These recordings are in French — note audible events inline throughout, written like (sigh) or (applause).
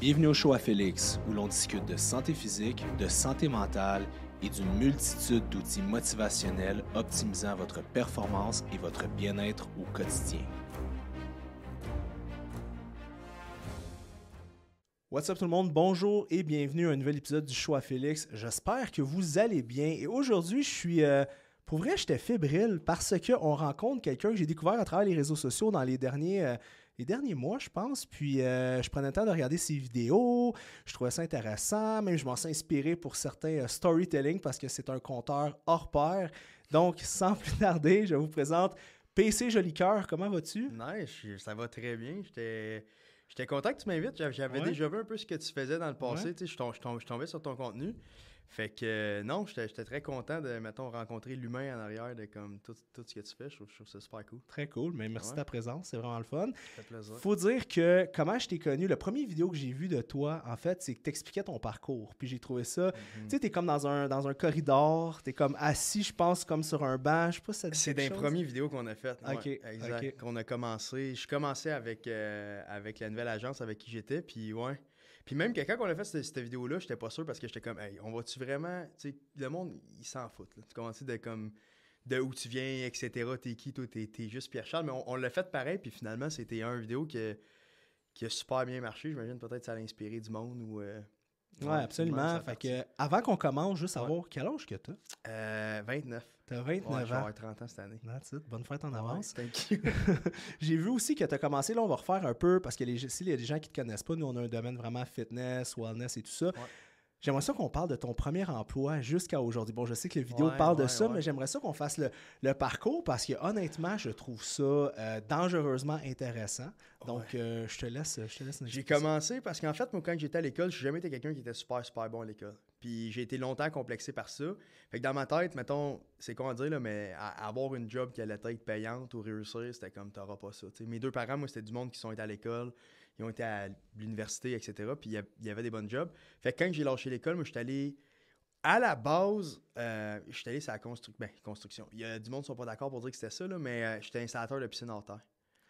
Bienvenue au show à Félix, où l'on discute de santé physique, de santé mentale et d'une multitude d'outils motivationnels optimisant votre performance et votre bien-être au quotidien. What's up tout le monde, bonjour et bienvenue à un nouvel épisode du show à Félix. J'espère que vous allez bien et aujourd'hui je suis... Euh, pour vrai, j'étais fébrile parce qu'on rencontre quelqu'un que j'ai découvert à travers les réseaux sociaux dans les derniers... Euh, les derniers mois, je pense. Puis euh, je prenais le temps de regarder ses vidéos. Je trouvais ça intéressant. Même je m'en suis inspiré pour certains euh, storytelling parce que c'est un compteur hors pair. Donc, sans (laughs) plus tarder, je vous présente PC Joli Cœur. Comment vas-tu? Nice, ça va très bien. J'étais. J'étais content que tu m'invites. J'avais déjà vu un peu ce que tu faisais dans le passé. Je, je tombais sur ton contenu. Fait que euh, non, j'étais très content de, mettons, rencontrer l'humain en arrière de comme tout, tout, ce que tu fais. Je trouve, ça super cool. Très cool, mais merci de ta présence, c'est vraiment le fun. fait plaisir. Faut dire que comment je t'ai connu, le premier vidéo que j'ai vu de toi, en fait, c'est que t'expliquais ton parcours. Puis j'ai trouvé ça. Mm-hmm. Tu sais, t'es comme dans un, dans un corridor, t'es comme assis, je pense, comme sur un banc. Je sais pas si ça C'est des premières vidéos qu'on a faites. OK. exact. Qu'on a commencé. Je commençais avec, euh, avec la nouvelle agence avec qui j'étais. Puis ouais. Puis même que quand on a fait cette, vidéo-là, j'étais pas sûr parce que j'étais comme, hey, on va-tu vraiment. Tu sais, le monde, il s'en fout. Tu commences de comme. De où tu viens, etc. T'es qui, toi, t'es, juste Pierre-Charles. Mais on, l'a fait pareil, puis finalement, c'était une vidéo qui a super bien marché. J'imagine peut-être que ça a inspiré du monde ou. Euh, ouais, absolument. Fait que, avant qu'on commence, juste savoir quel âge que t'as 29. Euh, T'as 29 ans. 30 ans cette année. Bonne fête en avance. thank you. (laughs) (laughs) J'ai vu aussi que tu as commencé, là, on va refaire un peu, parce que les, s'il y a des gens qui ne te connaissent pas, nous, on a un domaine vraiment fitness, wellness et tout ça. J'aimerais ça qu'on parle de ton premier emploi jusqu'à aujourd'hui. Bon, je sais que les vidéos parle de ça, mais j'aimerais ça qu'on fasse le, parcours parce que honnêtement, je trouve ça euh, dangereusement intéressant. Donc, euh, je te laisse. Je te laisse J'ai commencé parce qu'en fait, moi, quand j'étais à l'école, je n'ai jamais été quelqu'un qui était super, super bon à l'école. Puis j'ai été longtemps complexé par ça. Fait que dans ma tête, mettons, c'est con à dire, mais avoir une job qui allait être payante ou réussir, c'était comme t'auras pas ça. Mes deux parents, moi, c'était du monde qui sont allés à l'école, ils ont été à l'université, etc. Puis il y avait des bonnes jobs. Fait que quand j'ai lâché l'école, moi, j'étais allé. À la base, euh, je j'étais allé sur la ben, construction. Il y a du monde qui sont pas d'accord pour dire que c'était ça, là, mais euh, j'étais installateur de piscine en terre.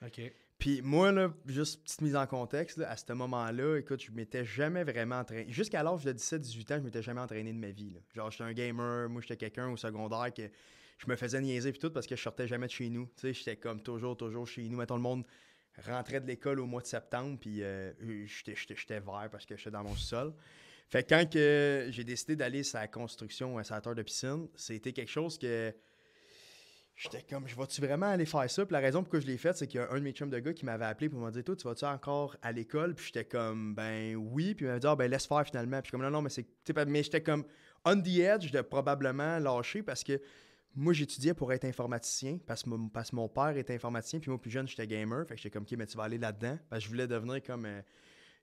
OK. Puis moi, là, juste petite mise en contexte, à ce moment-là, écoute, je m'étais jamais vraiment entraîné. Jusqu'à l'âge de 17-18 ans, je m'étais jamais entraîné de ma vie. Là. Genre, j'étais un gamer, moi, j'étais quelqu'un au secondaire que je me faisais niaiser puis tout parce que je sortais jamais de chez nous. Tu sais, j'étais comme toujours, toujours chez nous. Mettons, le monde rentrait de l'école au mois de septembre, puis euh, j'étais vert parce que j'étais dans mon sol. Fait que quand que j'ai décidé d'aller à la construction à euh, sa terre de piscine, c'était quelque chose que J'étais comme, je vais-tu vraiment aller faire ça? Puis la raison pourquoi je l'ai fait, c'est qu'il y a un de mes chums de gars qui m'avait appelé pour me dire, toi, tu vas-tu encore à l'école? Puis j'étais comme, ben oui. Puis il m'avait dit, ah, ben laisse faire finalement. Puis comme, non, non, mais c'est. Mais j'étais comme on the edge de probablement lâcher parce que moi, j'étudiais pour être informaticien parce que, mon père était informaticien. Puis moi, plus jeune, j'étais gamer. Fait que j'étais comme, ok, mais tu vas aller là-dedans. Parce que je voulais devenir comme. Euh,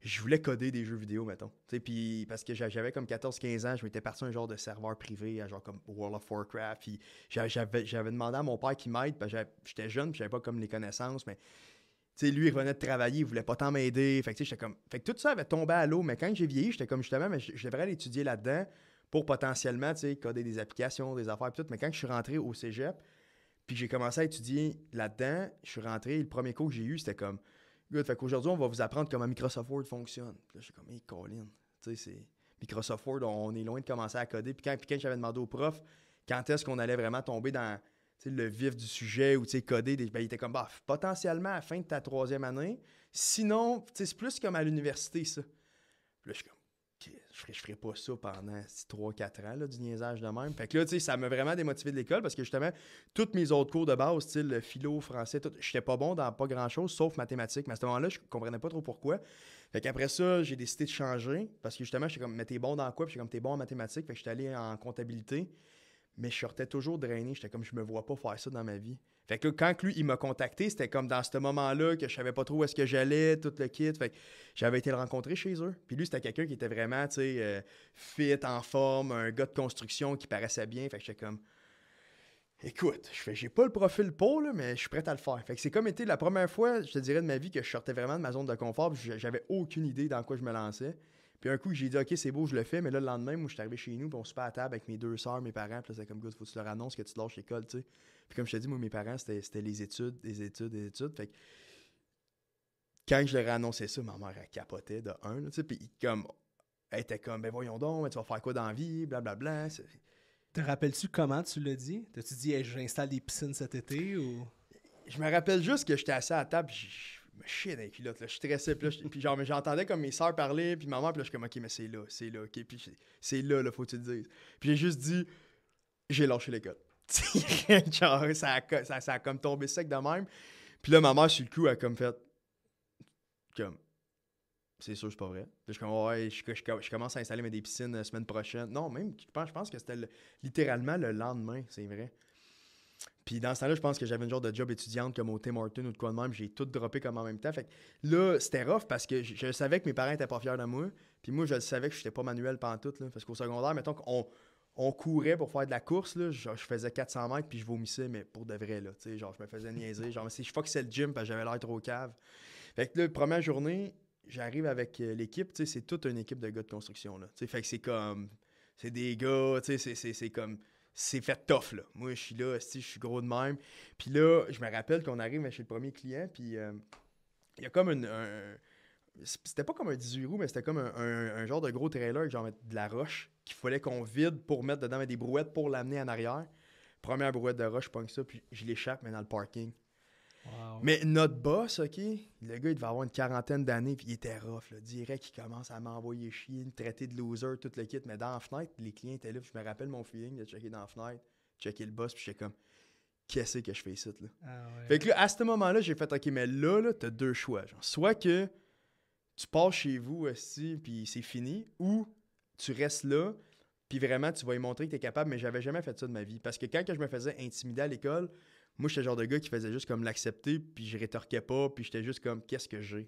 je voulais coder des jeux vidéo, mettons. Puis parce que j'avais comme 14-15 ans, je m'étais parti un genre de serveur privé, hein, genre comme World of Warcraft. j'avais, demandé à mon père qu'il m'aide, j'étais jeune, puis j'avais pas comme les connaissances, mais. lui, il revenait de travailler, il voulait pas tant m'aider. Fait comme... fait tout ça avait tombé à l'eau, mais quand j'ai vieilli, j'étais comme justement, mais je devrais l'étudier là-dedans pour potentiellement coder des applications, des affaires, tout. Mais quand je suis rentré au cégep, puis j'ai commencé à étudier là-dedans, je suis rentré, le premier cours que j'ai eu, c'était comme Good, fait qu'aujourd'hui, on va vous apprendre comment Microsoft Word fonctionne. Puis là, je suis comme, hey, Colin, tu sais, c'est Microsoft Word, on est loin de commencer à coder. Puis quand, puis quand j'avais demandé au prof quand est-ce qu'on allait vraiment tomber dans le vif du sujet ou coder, ben, il était comme, bah, potentiellement à la fin de ta troisième année. Sinon, c'est plus comme à l'université, ça. Puis là, je suis comme, je ferai pas ça pendant 3-4 ans, là, du niaisage de même. Fait que là, ça m'a vraiment démotivé de l'école parce que justement, toutes mes autres cours de base, style philo, français, tout, j'étais pas bon dans pas grand-chose, sauf mathématiques. Mais à ce moment-là, je comprenais pas trop pourquoi. Après ça, j'ai décidé de changer parce que justement, j'étais comme, mais t'es bon dans quoi? Puis j'étais comme, t'es bon en mathématiques. Fait j'étais allé en comptabilité. Mais je sortais toujours drainé. J'étais comme, je me vois pas faire ça dans ma vie. Fait que quand lui, il m'a contacté, c'était comme dans ce moment-là que je savais pas trop où est-ce que j'allais, tout le kit. Fait que j'avais été le rencontrer chez eux. Puis lui, c'était quelqu'un qui était vraiment, tu sais, euh, fit, en forme, un gars de construction qui paraissait bien. Fait que j'étais comme. Écoute, je fais, j'ai pas le profil pour, là, mais je suis prêt à le faire. Fait que c'est comme été la première fois, je te dirais, de ma vie que je sortais vraiment de ma zone de confort, j'avais aucune idée dans quoi je me lançais. Puis un coup, j'ai dit, OK, c'est beau, je le fais, mais là, le lendemain, moi, je suis arrivé chez nous, on se pas à table avec mes deux sœurs, mes parents, puis c'est comme, good, faut que tu leur annonces que tu lâches l'école, tu sais. Puis comme je te dis, moi, mes parents, c'était les études, les études, les études. Fait que quand je leur ai annoncé ça, ma mère, elle capotait de un, tu sais, puis comme, elle était comme, ben voyons donc, tu vas faire quoi dans la vie, blablabla. Bla, bla. Te rappelles-tu comment tu l'as dit? T'as-tu dit, je j'installe des piscines cet été ou... Je me rappelle juste que j'étais assis à la table, je me chiais dans les culottes, je stressais, puis, genre, mais j'entendais comme mes soeurs parler, puis maman mère, puis là, je suis comme, ok, mais c'est là, c'est là, ok, puis c'est là, là, faut que tu dises. Puis j'ai juste dit, j'ai lâché l'école genre, ça a, ça, comme tombé sec de même. Puis là, ma mère, sur le coup, a comme fait. Comme. C'est sûr, c'est pas vrai. Puis je, comme, ouais, je, commence à installer mes piscines la euh, semaine prochaine. Non, même, je pense, que c'était littéralement le lendemain, c'est vrai. Puis dans ce temps-là, je pense que j'avais une genre de job étudiante comme au Tim Horton ou de quoi de même. J'ai tout droppé comme en même temps. Fait que là, c'était rough parce que je, savais que mes parents étaient pas fiers de moi. Puis moi, je savais que j'étais pas manuel pantoute. Là, parce qu'au secondaire, mettons qu'on on courait pour faire de la course, là, je faisais 400 mètres puis je vomissais, mais pour de vrai, là, genre, je me faisais niaiser, genre, si je c'est le gym parce que j'avais l'air trop cave. Fait que là, première journée, j'arrive avec euh, l'équipe, c'est toute une équipe de gars de construction, là, fait que c'est comme, c'est des gars, c'est comme, c'est fait tough, là. Moi, je suis là, je suis gros de même. Puis là, je me rappelle qu'on arrive chez le premier client, puis euh, il y a comme un, c'était pas comme un 18 roues, mais c'était comme un, genre de gros trailer, genre de la roche, qu'il fallait qu'on vide pour mettre dedans des brouettes pour l'amener en arrière. Première brouette de roche, je ça, puis je l'échappe, mais dans le parking. Mais notre boss, OK, le gars, il devait avoir une quarantaine d'années, puis il était rough, direct, il commence à m'envoyer chier, me traiter de loser, tout le kit, mais dans la fenêtre, les clients étaient là, je me rappelle mon feeling de checker dans la fenêtre, checker le boss, puis j'étais comme, qu'est-ce que je fais ici, là? Ah fait que là, à ce moment-là, j'ai fait, OK, mais là, là, t'as deux choix, soit que tu pars chez vous aussi, puis c'est fini, ou tu restes là, puis vraiment, tu vas lui montrer que tu es capable, mais j'avais jamais fait ça de ma vie. Parce que quand je me faisais intimider à l'école, moi, j'étais le genre de gars qui faisait juste comme l'accepter, puis je rétorquais pas, puis j'étais juste comme, qu'est-ce que j'ai?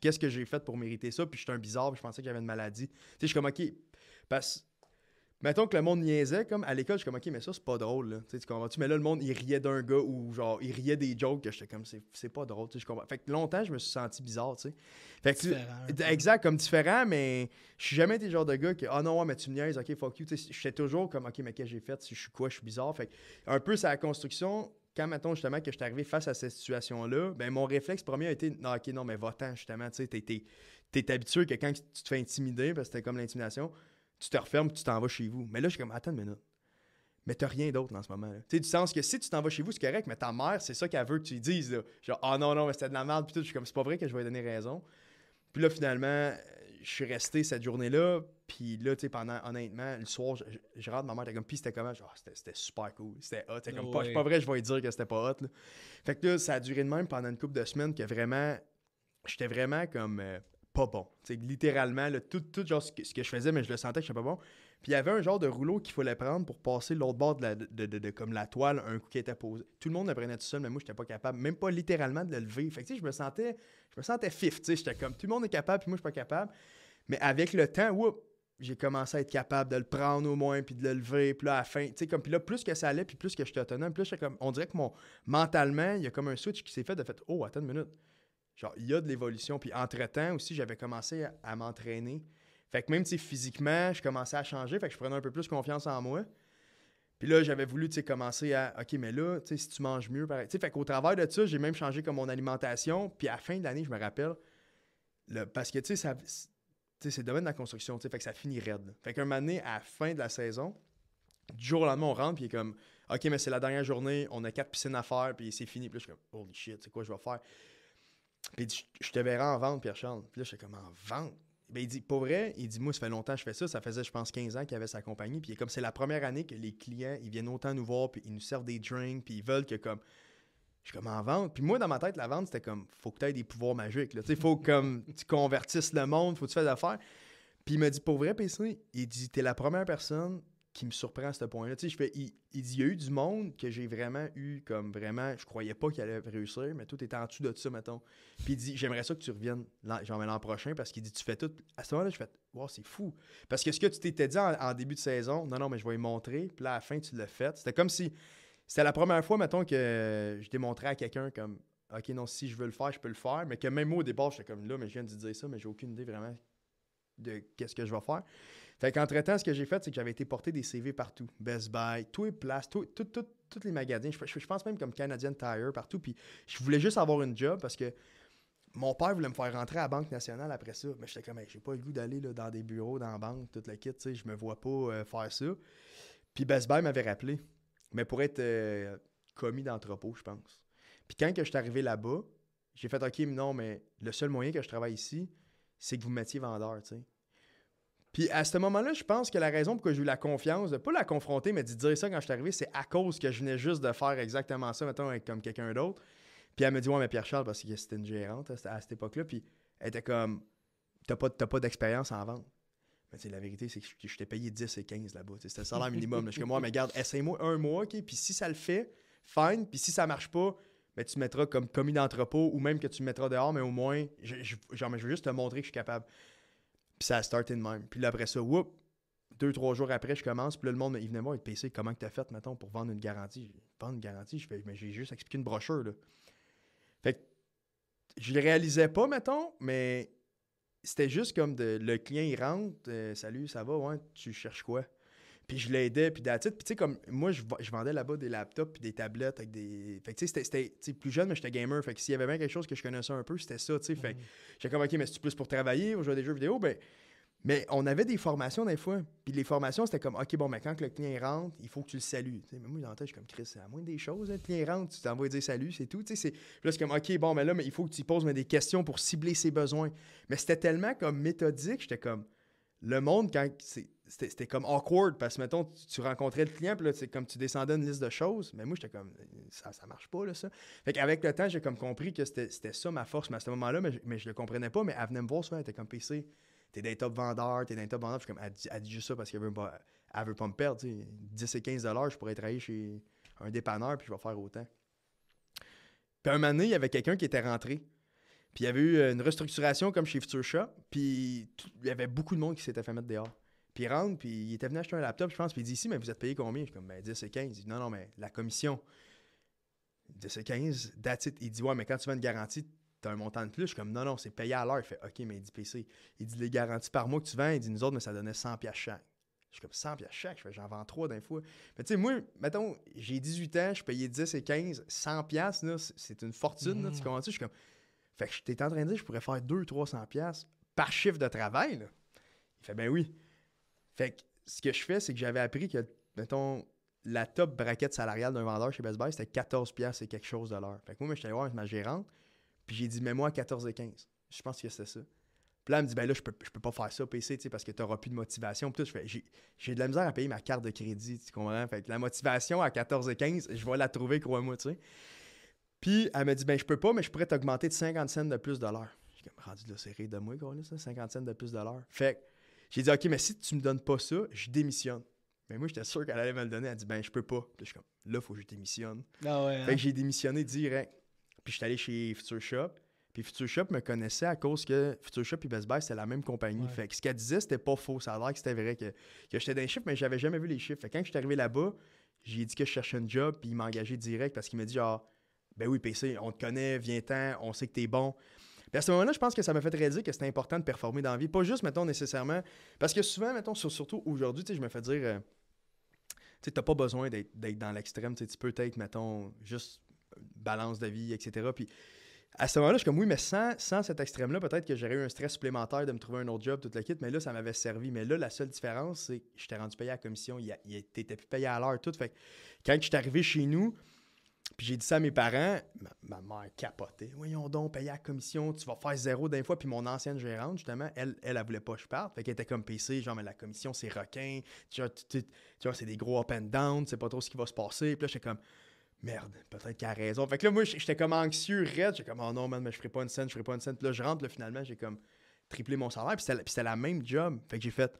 Qu'est-ce que j'ai fait pour mériter ça? Puis j'étais un bizarre, puis je pensais que j'avais une maladie. je suis comme, OK, parce Mettons que le monde niaisait, comme à l'école, je suis comme, ok, mais ça, c'est pas drôle, Tu, comprends Mais là, le monde, il riait d'un gars ou genre, il riait des jokes que j'étais comme, c'est pas drôle, tu Fait que longtemps, je me suis senti bizarre, tu sais. Fait que, exact, comme différent, mais je suis jamais été genre de gars qui, ah non, mais tu niaises, ok, fuck you. Tu sais, j'étais toujours comme, ok, mais qu'est-ce que j'ai fait? si Je suis quoi? Je suis bizarre. Fait un peu, c'est la construction. Quand, mettons, justement, que je suis arrivé face à cette situation-là, ben mon réflexe premier a été, non, ok, non, mais va-t'en, justement, tu sais, t'es habitué que quand tu te fais intimider, parce que c'était comme l'intimidation, tu te refermes, tu t'en vas chez vous. Mais là, je suis comme, attends une minute. Mais t'as rien d'autre en ce moment. là Tu sais, du sens que si tu t'en vas chez vous, c'est correct, mais ta mère, c'est ça qu'elle veut que tu lui dises. Là. Genre, ah oh, non, non, mais c'était de la merde. Puis tout, je suis comme, c'est pas vrai que je vais lui donner raison. Puis là, finalement, euh, je suis resté cette journée-là. Puis là, tu sais, pendant, honnêtement, le soir, je, rentre, ma mère était comme, puis c'était comment? Genre, c'était super cool, c'était hot. C'est comme, pas, pas vrai, je vais lui dire que c'était pas hot. Fait que là, ça a duré de même pendant une couple de semaines que vraiment, j'étais vraiment comme euh, bon. littéralement, tout, tout genre, ce, que, je faisais, mais je le sentais que je pas bon. Puis il y avait un genre de rouleau qu'il fallait prendre pour passer l'autre bord de, la, comme la toile, un coup qui était posé. Tout le monde le prenait tout seul, mais moi, je n'étais pas capable, même pas littéralement de le lever. Fait je me sentais, je me sentais fif. J'étais comme, tout le monde est capable, puis moi, je suis pas capable. Mais avec le temps, j'ai commencé à être capable de le prendre au moins, puis de le lever, puis à la fin, tu comme, puis là, plus que ça allait, puis plus que j'étais autonome, plus comme, on dirait que mon, mentalement, il y a comme un switch qui s'est fait de fait, oh, attends une minute, Genre, il y a de l'évolution. Puis entre-temps aussi, j'avais commencé à, m'entraîner. Fait que même, tu physiquement, je commençais à changer. Fait que je prenais un peu plus confiance en moi. Puis là, j'avais voulu, tu sais, commencer à, OK, mais là, tu si tu manges mieux, pareil. Tu sais, fait qu'au travers de ça, j'ai même changé comme mon alimentation. Puis à la fin de l'année, je me rappelle, parce que, tu sais, c'est le domaine de la construction, tu sais, fait que ça finit raide. Fait qu'un moment donné, à la fin de la saison, du jour au lendemain, on rentre, puis comme, OK, mais c'est la dernière journée, on a quatre piscines à faire, puis c'est fini. Puis je suis comme, holy shit, c'est quoi je vais faire? Puis il dit, je te verrai en vente, Pierre-Charles. Puis là, suis comme, en vente? Ben, il dit, pour vrai, il dit, moi, ça fait longtemps que je fais ça. Ça faisait, je pense, 15 ans qu'il avait sa compagnie. Puis comme c'est la première année que les clients, ils viennent autant nous voir, puis ils nous servent des drinks, puis ils veulent que comme. Je suis comme en vente. Puis moi, dans ma tête, la vente, c'était comme, faut que tu aies des pouvoirs magiques. Là. Faut que tu convertisses le monde, faut que tu fasses affaire. Puis il me dit, pour vrai, PC, il dit, t'es la première personne qui me surprend à ce point-là. Tu sais, je fais, il, il, y a eu du monde que j'ai vraiment eu comme vraiment, je croyais pas qu'il allait réussir, mais tout est en dessous de ça, mettons. Puis il dit, j'aimerais ça que tu reviennes l'an prochain parce qu'il dit, tu fais tout. À ce moment-là, je fais, wow, c'est fou. Parce que ce que tu t'étais dit en, début de saison, non, non, mais je vais y montrer, puis là, à la fin, tu l'as fait. C'était comme si, c'était la première fois, mettons, que je démontrais à quelqu'un comme, ok, non, si je veux le faire, je peux le faire, mais que même moi, au départ, j'étais comme, là, mais je viens de dire ça, mais j'ai aucune idée vraiment de qu'est-ce que je vais faire. Fait qu'entre-temps, ce que j'ai fait, c'est que j'avais été porter des CV partout. Best Buy, tous les places, tous les magasins. Je, pense même comme Canadian Tire, partout. Puis je voulais juste avoir une job parce que mon père voulait me faire rentrer à la Banque nationale après ça. Mais j'étais comme, j'ai pas le goût d'aller dans des bureaux, dans la banque, toute la kit, je me vois pas euh, faire ça. Puis Best Buy m'avait rappelé, mais pour être euh, commis d'entrepôt, je pense. Puis quand je suis arrivé là-bas, j'ai fait, OK, mais non, mais le seul moyen que je travaille ici, c'est que vous mettiez vendeur, tu puis à ce moment-là, je pense que la raison pour j'ai eu la confiance, de pas la confronter, mais de dire ça quand je suis arrivé, c'est à cause que je venais juste de faire exactement ça, mettons, avec comme quelqu'un d'autre. Puis elle me dit, ouais, mais Pierre-Charles, parce que c'était une gérante à, cette époque-là, puis elle était comme, t'as pas, pas d'expérience en vente. Mais la vérité, c'est que je t'ai payé 10 et 15 là-bas. C'était le salaire minimum. Parce Je Moi, mais regarde, essaye-moi un mois, OK? Puis si ça le fait, fine. Puis si ça marche pas, mais tu mettras comme commis d'entrepôt ou même que tu mettras dehors, mais au moins, juste te montrer que je suis capable. Puis ça a starté de même. Puis après ça, whoop, deux, trois jours après, je commence. Puis là, le monde, il venait voir, il PC, comment tu as fait, mettons, pour vendre une garantie? Vendre une garantie? Je fais, mais j'ai juste expliqué une brochure, là. Fait que je le réalisais pas, mettons, mais c'était juste comme le client, il rentre, euh, salut, ça va, ouais, tu cherches quoi? Puis je l'aidais, puis Puis tu sais, comme moi, je, vendais là-bas des laptops, puis des tablettes avec des. Fait que tu sais, c'était plus jeune, mais j'étais gamer. Fait que s'il y avait bien quelque chose que je connaissais un peu, c'était ça, tu sais. Fait mm-hmm. comme, OK, mais c'est plus pour travailler ou jouer à des jeux vidéo, ben. Mais on avait des formations des fois. Puis les formations, c'était comme, OK, bon, mais quand le client rentre, il faut que tu le salues. sais mais moi, dans je suis comme, Chris, c'est à moins des choses, hein, le client rentre, tu t'envoies dire salut, c'est tout. c'est là, c'est comme, OK, bon, mais là, mais il faut que tu poses des questions pour cibler ses besoins. Mais c'était tellement comme méthodique, j'étais comme, le monde, quand c'est c'était comme awkward parce que, mettons, tu, rencontrais le client, puis là, comme tu descendais une liste de choses, mais moi, j'étais comme, ça, ça marche pas, là, ça. Fait qu'avec le temps, j'ai comme compris que c'était ça ma force, mais à ce moment-là, mais, mais, je le comprenais pas, mais elle venait me voir souvent, elle était comme PC, t'es des top vendeur, t'es d'un top vendeur, puis comme, elle, dit juste ça parce qu'elle veut pas, elle veut pas me perdre, 10 et 15 dollars je pourrais travailler chez un dépanneur, puis je vais faire autant. Puis un moment donné, il y avait quelqu'un qui était rentré. Puis il y avait eu une restructuration comme chez Future Shop, puis il y avait beaucoup de monde qui s'était fait mettre dehors. Puis il rentre, puis il était venu acheter un laptop, je pense, puis il dit ici, mais vous êtes payé combien Je suis comme, ben 10 et 15. Il dit non, non, mais la commission. 10 et 15, date-y. it. Il dit ouais, mais quand tu vends une garantie, tu as un montant de plus. Je suis comme, non, non, c'est payé à l'heure. Il fait, OK, mais il dit PC. Il dit, les garanties par mois que tu vends, il dit, nous autres, mais ça donnait 100 pièces chaque. Je suis comme, 100 chaque. Je j'en vends 3 d'un fois. Mais tu sais, moi, mettons, j'ai 18 ans, je payais 10 et 15, 100 pièces, c'est une fortune, tu mm. comprends Je suis comme, fait que t'étais en train de dire, je pourrais faire 200 300 pièces par chiffre de travail, Il fait, ben oui. Fait que ce que je fais, c'est que j'avais appris que, mettons, la top braquette salariale d'un vendeur chez Best Buy, c'était 14 pièces et quelque chose de l'heure. Fait que moi, je suis allé voir ma gérante, puis j'ai dit, mais moi 14 et 15. Je pense que c'était ça. Puis là, elle me dit, ben là, je peux, peux pas faire ça, PC, tu sais, parce que t'auras plus de motivation. Puis tout, je j'ai de la misère à payer ma carte de crédit, tu comprends? Fait que la motivation à 14 et 15, je vais la trouver, crois-moi, tu sais. Puis elle me dit, ben je peux pas, mais je pourrais t'augmenter de 50 cents de plus de l'heure. J'ai comme rendu de serré de moi, quoi, ça, 50 cents de plus de l'heure. Fait j'ai dit, OK, mais si tu me donnes pas ça, je démissionne. Mais moi, j'étais sûr qu'elle allait me le donner. Elle dit, ben, je peux pas. Puis je suis comme, là, faut que je démissionne. Ah fait que hein? j'ai démissionné direct. Puis je suis allé chez Future Shop. Puis Future Shop me connaissait à cause que Future Shop et Best Buy, c'était la même compagnie. Fait que ce qu'elle disait, c'était pas faux. Ça a l'air que c'était vrai que, que j'étais dans les chiffres, mais j'avais jamais vu les chiffres. Fait que quand suis arrivé là-bas, j'ai dit que je cherchais un job, puis il m'a engagé direct parce qu'il m'a dit, genre, ben oui, PC, on te connaît, viens-t'en, on sait que t'es bon à ce moment-là, je pense que ça m'a fait réaliser que c'était important de performer dans la vie. Pas juste, mettons, nécessairement. Parce que souvent, mettons, surtout aujourd'hui, je me fais dire, euh, tu n'as pas besoin d'être dans l'extrême. Tu peux être, mettons, juste euh, balance de vie, etc. Puis à ce moment-là, je suis comme oui, mais sans, cet extrême-là, peut-être que j'aurais eu un stress supplémentaire de me trouver un autre job, toute la kit, mais là, ça m'avait servi. Mais là, la seule différence, c'est que j'étais rendu payé à la commission, il, il t'étais plus payé à l'heure, tout. Fait quand je suis arrivé chez nous, puis j'ai dit ça à mes parents. Ma, mère capotait. Voyons donc, payer la commission, tu vas faire zéro d'un fois. Puis mon ancienne gérante, justement, elle, elle, elle voulait pas que je parte. Fait qu'elle était comme PC, genre, mais la commission, c'est requin. Tu vois, c'est des gros up and down, tu sais pas trop ce qui va se passer. Puis là, j'étais comme, merde, peut-être qu'elle a raison. Fait que là, moi, j'étais comme anxieux, raide. J'étais comme, oh non, man, mais je ferai pas une scène, je ferai pas une scène. Puis là, je rentre, là, finalement, j'ai comme triplé mon salaire. Puis c'était la même job. Fait que j'ai fait,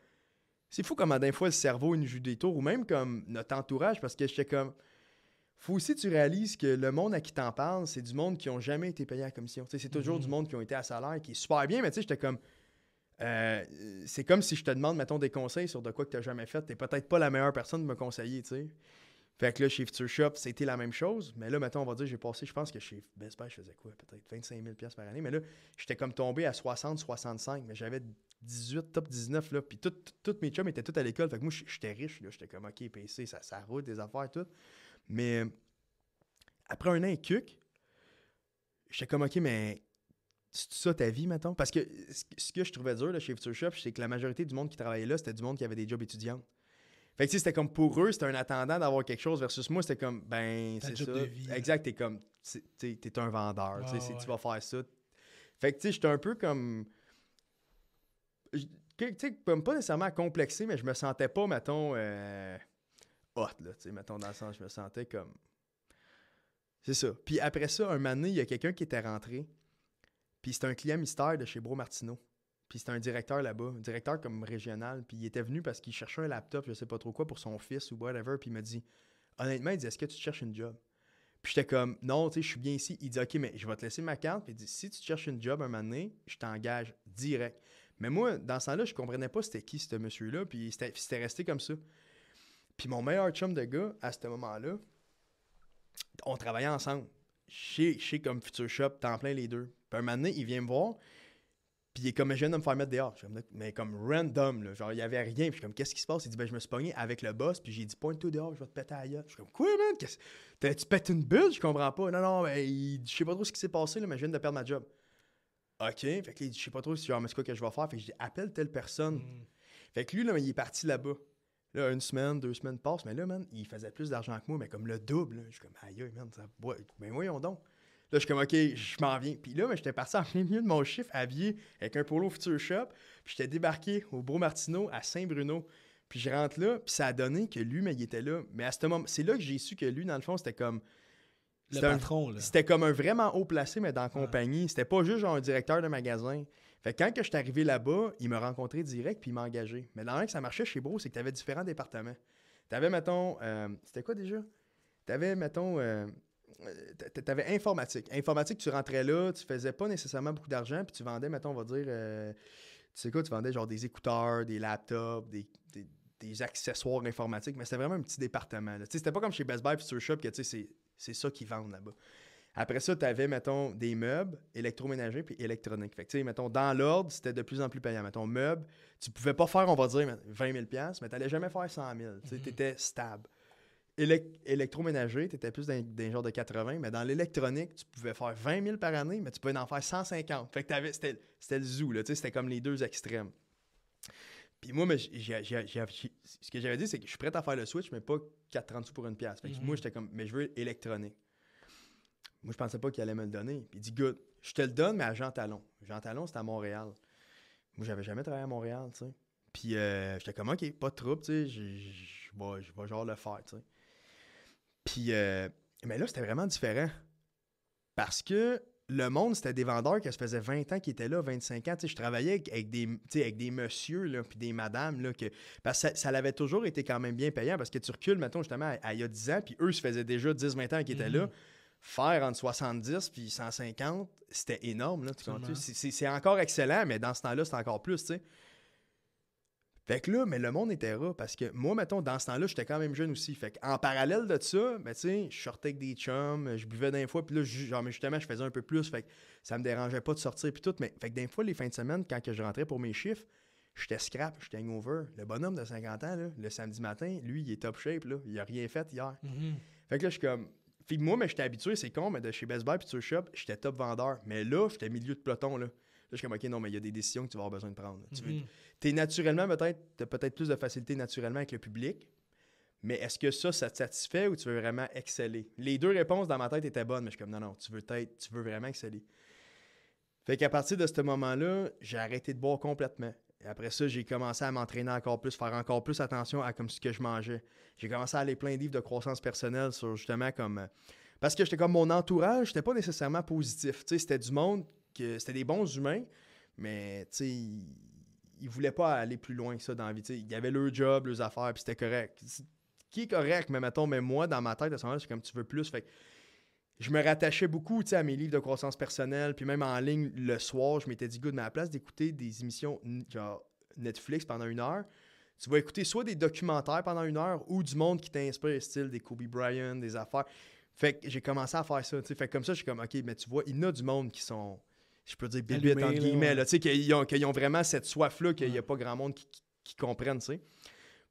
c'est fou comment d'un fois le cerveau il nous joue des tours, ou même comme notre entourage, parce que j'étais comme, faut aussi que tu réalises que le monde à qui t'en parles, c'est du monde qui n'a jamais été payé à la commission. c'est toujours mm-hmm. du monde qui ont été à salaire, qui est super bien, mais tu sais, j'étais comme. Euh, c'est comme si je te demande, mettons, des conseils sur de quoi que tu n'as jamais fait. Tu peut-être pas la meilleure personne de me conseiller, tu sais. Fait que là, chez Future Shop, c'était la même chose. Mais là, mettons, on va dire, j'ai passé, je pense que chez Best Buy, je faisais quoi Peut-être 25 000 par année. Mais là, j'étais comme tombé à 60, 65. Mais j'avais 18, top 19, là. Puis toutes mes chums étaient tous à l'école. Fait que moi, j'étais riche, là. J'étais comme, OK, PC, ça, ça roule, des affaires, et tout. Mais après un an et cuc, j'étais comme, OK, mais c'est ça ta vie, maintenant Parce que ce que je trouvais dur là, chez Future Shop, c'est que la majorité du monde qui travaillait là, c'était du monde qui avait des jobs étudiants. Fait que c'était comme pour eux, c'était un attendant d'avoir quelque chose versus moi, c'était comme, ben, c'est ça. De vie, hein. exact, t'es comme, t'es es un vendeur, tu vas faire ça. Fait que tu sais, j'étais un peu comme. Tu sais, pas nécessairement complexé, mais je me sentais pas, mettons. Euh, hot, là, tu sais, mettons, dans le sens, je me sentais comme... C'est ça. Puis après ça, un moment il y a quelqu'un qui était rentré, puis c'était un client mystère de chez Bro Martino, Puis c'était un directeur là-bas, un directeur comme régional. Puis il était venu parce qu'il cherchait un laptop, je sais pas trop quoi, pour son fils ou whatever. Puis il m'a dit, honnêtement, il dit, est-ce que tu cherches une job? Puis j'étais comme, non, tu sais, je suis bien ici. Il dit, OK, mais je vais te laisser ma carte. Puis il dit, si tu cherches une job un moment donné, je t'engage direct. Mais moi, dans ce temps-là, je comprenais pas c'était qui ce monsieur-là. Puis c'était resté comme ça. Puis mon meilleur chum de gars, à ce moment-là, on travaillait ensemble. Chez, chez comme Future Shop, temps plein les deux. Puis un moment donné, il vient me voir, puis il est comme, je viens de me faire mettre dehors. mais comme random, Genre, il n'y avait rien. Puis comme, qu'est-ce qui se passe? Il dit, ben, je me suis pogné avec le boss, puis j'ai dit, pointe tout dehors, je vais te péter à Je suis comme, quoi, man? tu pètes une bulle? Je comprends pas. Non, non, ben, ne je sais pas trop ce qui s'est passé, là, mais je viens de perdre ma job. OK. Fait que je sais pas trop si genre, mais c'est quoi que je vais faire. Fait que je dis, appelle telle personne. Mm. Fait que lui, là, il est parti là-bas. Là, une semaine, deux semaines passent, mais là, il faisait plus d'argent que moi, mais comme le double. Je suis comme, aïe, man, ça voyons donc. Là, je suis comme, OK, je m'en viens. Puis là, j'étais parti en plein milieu de mon chiffre, habillé avec un polo Future Shop. Puis j'étais débarqué au Beau Martino à Saint-Bruno. Puis je rentre là, puis ça a donné que lui, il était là. Mais à ce moment, c'est là que j'ai su que lui, dans le fond, c'était comme. Le patron, là. C'était comme un vraiment haut placé, mais dans la compagnie. C'était pas juste genre un directeur de magasin. Fait quand je suis arrivé là-bas, il m'a rencontré direct puis il m'a engagé. Mais dans que ça marchait chez Bro, c'est que tu avais différents départements. Tu avais, mettons, euh, c'était quoi déjà? Tu avais, mettons, euh, euh, tu avais informatique. Informatique, tu rentrais là, tu faisais pas nécessairement beaucoup d'argent, puis tu vendais, mettons, on va dire, tu sais quoi, tu vendais genre des écouteurs, des laptops, des, accessoires informatiques, mais c'était vraiment un petit département. Tu sais, c'était pas comme chez Best Buy Future Shop que, c'est ça qu'ils vendent là-bas. Après ça, tu avais, mettons, des meubles, électroménagers puis électroniques. Fait tu sais, mettons, dans l'ordre, c'était de plus en plus payant. Mettons, meubles, tu pouvais pas faire, on va dire, 20 000 mais tu n'allais jamais faire 100 000. Tu mhm. étais stable. électroménager, tu étais plus d'un genre de 80, mais dans l'électronique, tu pouvais faire 20 000 par année, mais tu pouvais en faire 150. Fait que c'était le zoo, là, tu sais, c'était comme les deux extrêmes. Puis moi, mais ce que j'avais dit, c'est que je suis prêt à faire le switch, mais pas 4,30 sous pour une pièce. Fait que mhm. moi, j'étais comme, mais je veux électronique. Moi, je pensais pas qu'il allait me le donner. Puis il dit, good, je te le donne, mais à Jean Talon. Jean Talon, c'était à Montréal. Moi, j'avais jamais travaillé à Montréal, tu sais. Puis euh, j'étais comme, OK, pas de trouble, tu sais, je vais genre le faire, tu sais. Puis, euh, mais là, c'était vraiment différent. Parce que le monde, c'était des vendeurs qui se faisaient 20 ans qui étaient là, 25 ans. Tu sais, je travaillais avec, des, tu avec des messieurs, là, puis des madames, là, que, parce que ça, l'avait toujours été quand même bien payant, parce que tu recules, mettons, justement, à, il y a 10 ans, puis eux se faisaient déjà 10-20 ans qui étaient mhm. là faire entre 70 puis 150, c'était énorme. Là, c'est, encore excellent, mais dans ce temps-là, c'est encore plus. sais. Fait que là, mais le monde était rare parce que moi, mettons, dans ce temps-là, j'étais quand même jeune aussi. Fait en parallèle de ça, ben, tu je sortais avec des chums, je buvais d'un fois, puis là, justement, je faisais un peu plus. Fait que ça me dérangeait pas de sortir, puis tout. Mais fait que d'un fois, les fins de semaine, quand que je rentrais pour mes chiffres, j'étais scrap, j'étais hangover. Le bonhomme de 50 ans, le samedi matin, lui, il est top shape, là. Il a rien fait hier. Mm-hmm. Fait que là, je suis comme, moi, j'étais habitué, c'est con, mais de chez Best Buy puis sur Shop, j'étais top vendeur. Mais là, j'étais milieu de peloton, là. je suis comme, OK, non, mais il y a des décisions que tu vas avoir besoin de prendre. Tu mhm. es naturellement, peut-être, peut-être plus de facilité naturellement avec le public, mais est-ce que ça, ça te satisfait ou tu veux vraiment exceller? Les deux réponses dans ma tête étaient bonnes, mais je suis comme, non, non, tu veux tu veux vraiment exceller. Fait qu'à partir de ce moment-là, j'ai arrêté de boire complètement après ça, j'ai commencé à m'entraîner encore plus, faire encore plus attention à comme ce que je mangeais. J'ai commencé à aller plein de livres de croissance personnelle sur justement comme euh, parce que j'étais comme mon entourage, j'étais pas nécessairement positif, c'était du monde que c'était des bons humains, mais ils, voulaient pas aller plus loin que ça dans la vie, ils avaient leur job, leurs affaires, puis c'était correct. Qui est correct, mais mettons mais moi dans ma tête de ce moment-là, c'est comme tu veux plus, fait je me rattachais beaucoup à mes livres de croissance personnelle, puis même en ligne le soir, je m'étais dit, good, mais à la place d'écouter des émissions genre Netflix pendant une heure, tu vas écouter soit des documentaires pendant une heure ou du monde qui t'inspire, style des Kobe Bryant, des affaires. Fait que j'ai commencé à faire ça. sais Fait que comme ça, je suis comme, OK, mais tu vois, il y en a du monde qui sont, je peux dire, bébés, entre guillemets, là, tu sais, qu'ils ont, ont, vraiment cette soif-là qu'il n'y a pas grand monde qui, qui comprenne, tu sais.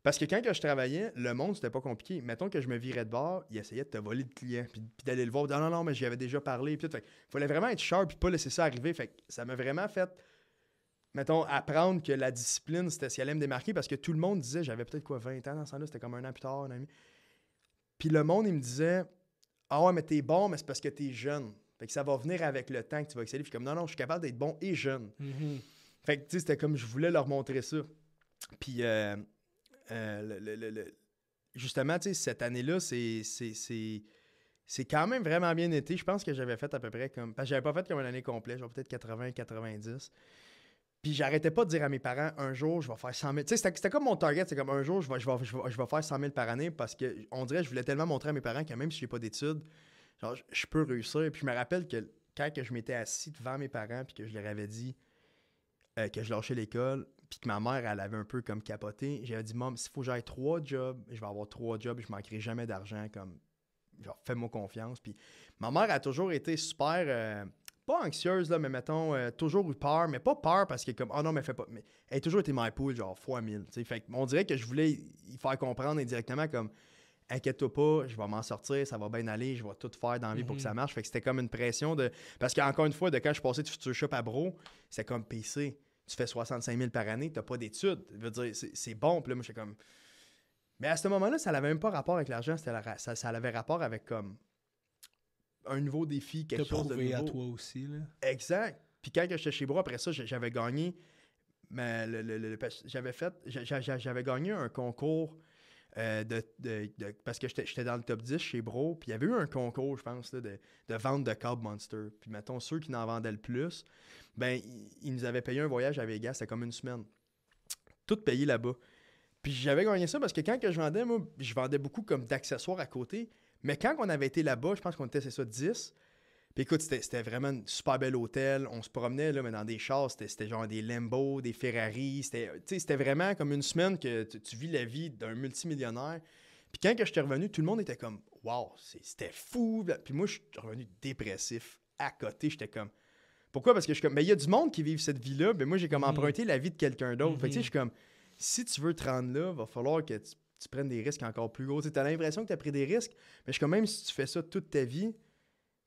Parce que quand je travaillais, le monde, c'était pas compliqué. Mettons que je me virais de bord, il essayait de te voler de client, puis, d'aller le voir. Non, non, non, mais j'y avais déjà parlé. Il fallait vraiment être sharp, puis pas laisser ça arriver. Fait ça m'a vraiment fait, mettons, apprendre que la discipline, c'était ce qui allait me démarquer, parce que tout le monde disait, j'avais peut-être quoi, 20 ans dans ce sens là c'était comme un an plus tard, un Puis le monde, il me disait, ah ouais, mais t'es bon, mais c'est parce que t'es jeune. Fait que ça va venir avec le temps que tu vas exceller. Puis comme, non, non, je suis capable d'être bon et jeune. Mm-hmm. Fait tu sais, c'était comme, je voulais leur montrer ça. Puis. Euh, euh, justement, cette année-là, c'est, quand même vraiment bien été. Je pense que j'avais fait à peu près comme. Parce que j'avais pas fait comme une année complète, genre peut-être 80, 90. Puis j'arrêtais pas de dire à mes parents, un jour, je vais faire 100 000. c'était, comme mon target, c'est comme un jour, je vais, je, vais, faire 100 000 par année parce que on dirait, je voulais tellement montrer à mes parents que même si j'ai pas d'études, je peux réussir. Puis je me rappelle que quand que je m'étais assis devant mes parents puis que je leur avais dit euh, que je lâchais l'école, puis que ma mère, elle avait un peu comme capoté, j'avais dit, Maman, s'il faut que j'aille trois jobs, je vais avoir trois jobs, je ne manquerai jamais d'argent, comme, genre, fais-moi confiance. Puis ma mère a toujours été super, euh, pas anxieuse, là, mais mettons, euh, toujours eu peur, mais pas peur parce que comme, oh non, mais fais pas. Mais elle a toujours été ma pool, genre, fois mille, Fait on dirait que je voulais y faire comprendre indirectement, comme, inquiète-toi pas, je vais m'en sortir, ça va bien aller, je vais tout faire dans la vie pour que ça mhm. marche. Fait que c'était comme une pression de. Parce qu'encore une fois, de quand je passais du futur Shop à Bro, c'était comme PC tu fais 65 000 par année, t'as pas d'études. veut dire, c'est bon. Puis là, moi, j'étais comme. Mais à ce moment-là, ça n'avait même pas rapport avec l'argent. La, ça, avait rapport avec comme un nouveau défi, quelque chose de nouveau. à toi aussi. Exact. Puis quand j'étais chez Bro, après ça, j'avais gagné. Mais le, j'avais fait, j'avais gagné un concours euh, parce que j'étais dans le top 10 chez Bro, puis il y avait eu un concours, je pense, de, vente de Cobb Monster. Puis mettons, ceux qui n'en vendaient le plus, ben, ils, nous avaient payé un voyage à Vegas, c'était comme une semaine. Tout payé là-bas. Puis j'avais gagné ça parce que quand je vendais, moi, je vendais beaucoup comme d'accessoires à côté. Mais quand on avait été là-bas, je pense qu'on était, c'est ça, 10, écoute, c'était vraiment un super bel hôtel. On se promenait là, mais dans des chars, c'était genre des Lambo, des Ferrari. C'était vraiment comme une semaine que tu, vis la vie d'un multimillionnaire. Puis quand je suis revenu, tout le monde était comme Wow, c'était fou! Puis moi, je suis revenu dépressif à côté. J'étais comme Pourquoi? Parce que je suis comme Mais ben, il y a du monde qui vit cette vie-là, mais moi j'ai comme mhm. emprunté la vie de quelqu'un d'autre. Fait tu sais, je suis mhm. comme Si tu veux te rendre là, va falloir que tu, prennes des risques encore plus gros. Tu as l'impression que tu as pris des risques, mais je suis comme même si tu fais ça toute ta vie,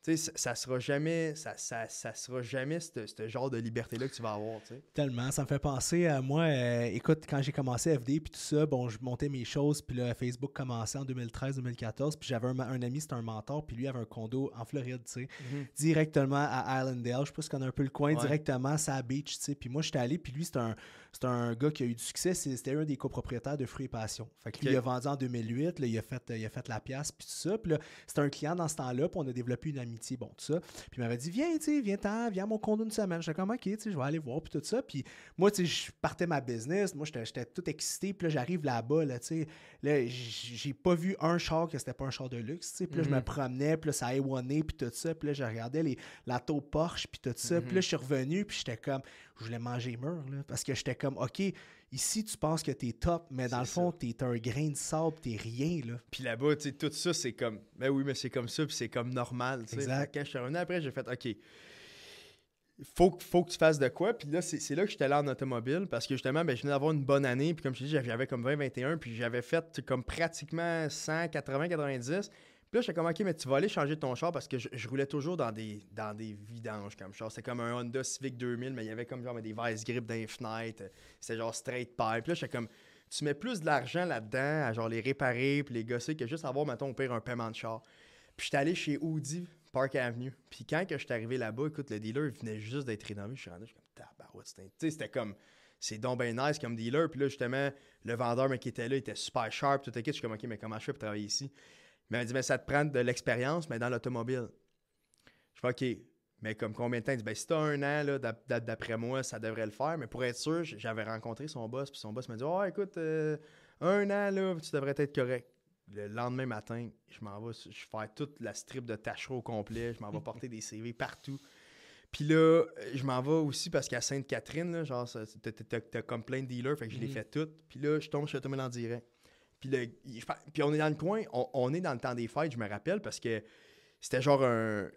sais, ça, sera jamais, ça, ça, sera jamais ce genre de liberté-là que tu vas avoir, sais. Tellement, ça me fait penser à moi, euh, écoute, quand j'ai commencé FD puis tout ça, bon, je montais mes choses, puis là, Facebook commençait en 2013-2014, puis j'avais un, ami, c'était un mentor, puis lui avait un condo en Floride, tu sais, mhm. directement à Islandale, je pense qu'on a un peu le coin, directement, à beach, tu sais, puis moi, j'étais allé, puis lui, c'était un c'est un gars qui a eu du succès. C'était un des copropriétaires de Fruits et Passion. Fait il a vendu en 2008. il, a fait, il a fait la pièce, puis tout ça. Puis là, c'était un client dans ce temps-là, puis on a développé une amitié, bon, tout ça. Puis il m'avait dit, viens, tu viens t'en, viens à mon condo une semaine. J'étais comme, OK, je vais aller voir, puis tout ça. Puis moi, tu je partais ma business. Moi, j'étais tout excité. Puis là, j'arrive là-bas, là, tu sais. Là, j'ai pas vu un char que c'était pas un char de luxe, Puis là, je me mhm. promenais, puis là, ça aéronné, puis tout ça. Puis là, je regardais les, la taupe Porsche, puis tout ça. Puis là, mhm. je suis revenu, puis j'étais comme, je voulais manger mur, là, parce que j'étais comme, OK, ici, tu penses que es top, mais dans le fond, es un grain de sable, es rien, là. Puis là-bas, tu sais, tout ça, c'est comme, ben oui, mais c'est comme ça, puis c'est comme normal, tu sais. Quand je après, j'ai fait, OK, faut, faut que tu fasses de quoi. Puis là, c'est là que j'étais allé en automobile parce que justement, ben, je venais d'avoir une bonne année. Puis comme je te dis, j'avais comme 20-21, puis j'avais fait comme pratiquement 180 90. Puis là, j'étais comme, OK, mais tu vas aller changer ton char parce que je, roulais toujours dans des, dans des vidanges comme char. C'était comme un Honda Civic 2000, mais il y avait comme genre des vice grips dans les fenêtres. C'était genre straight pipe. Puis là, j'étais comme, tu mets plus de l'argent là-dedans à genre les réparer puis les gosser que juste avoir, mettons, au pire, un paiement de char. Puis j'étais allé chez Audi, Park Avenue. Puis quand que j'étais arrivé là-bas, écoute, le dealer, venait juste d'être rénové. Je suis rendu, je suis comme, tabarouette, c'était... Tu sais, c'était comme c'est donc bien nice comme dealer. Puis là, justement, le vendeur mais qui était là, était super sharp, tout à Je suis comme, OK, mais comment je fais pour travailler ici? Mais m'a dit, ça te prend de l'expérience, mais dans l'automobile. Je fais, OK. Mais comme combien de temps? Il dit, ben, si t'as un an, d'après moi, ça devrait le faire. Mais pour être sûr, j'avais rencontré son boss, puis son boss m'a dit, oh, écoute, euh, un an, tu devrais être correct. Le lendemain matin, je m'en vais, je fais toute la strip de Tachereau complet, je m'en vais porter des CV partout. Puis là, euh, je m'en vais aussi parce qu'à Sainte-Catherine, genre, as comme plein de dealers, fait que je les mm-hmm. fais toutes. Puis là, je tombe chez Automobile en direct. Puis, on est dans le coin, on, est dans le temps des fêtes, je me rappelle, parce que c'était genre un.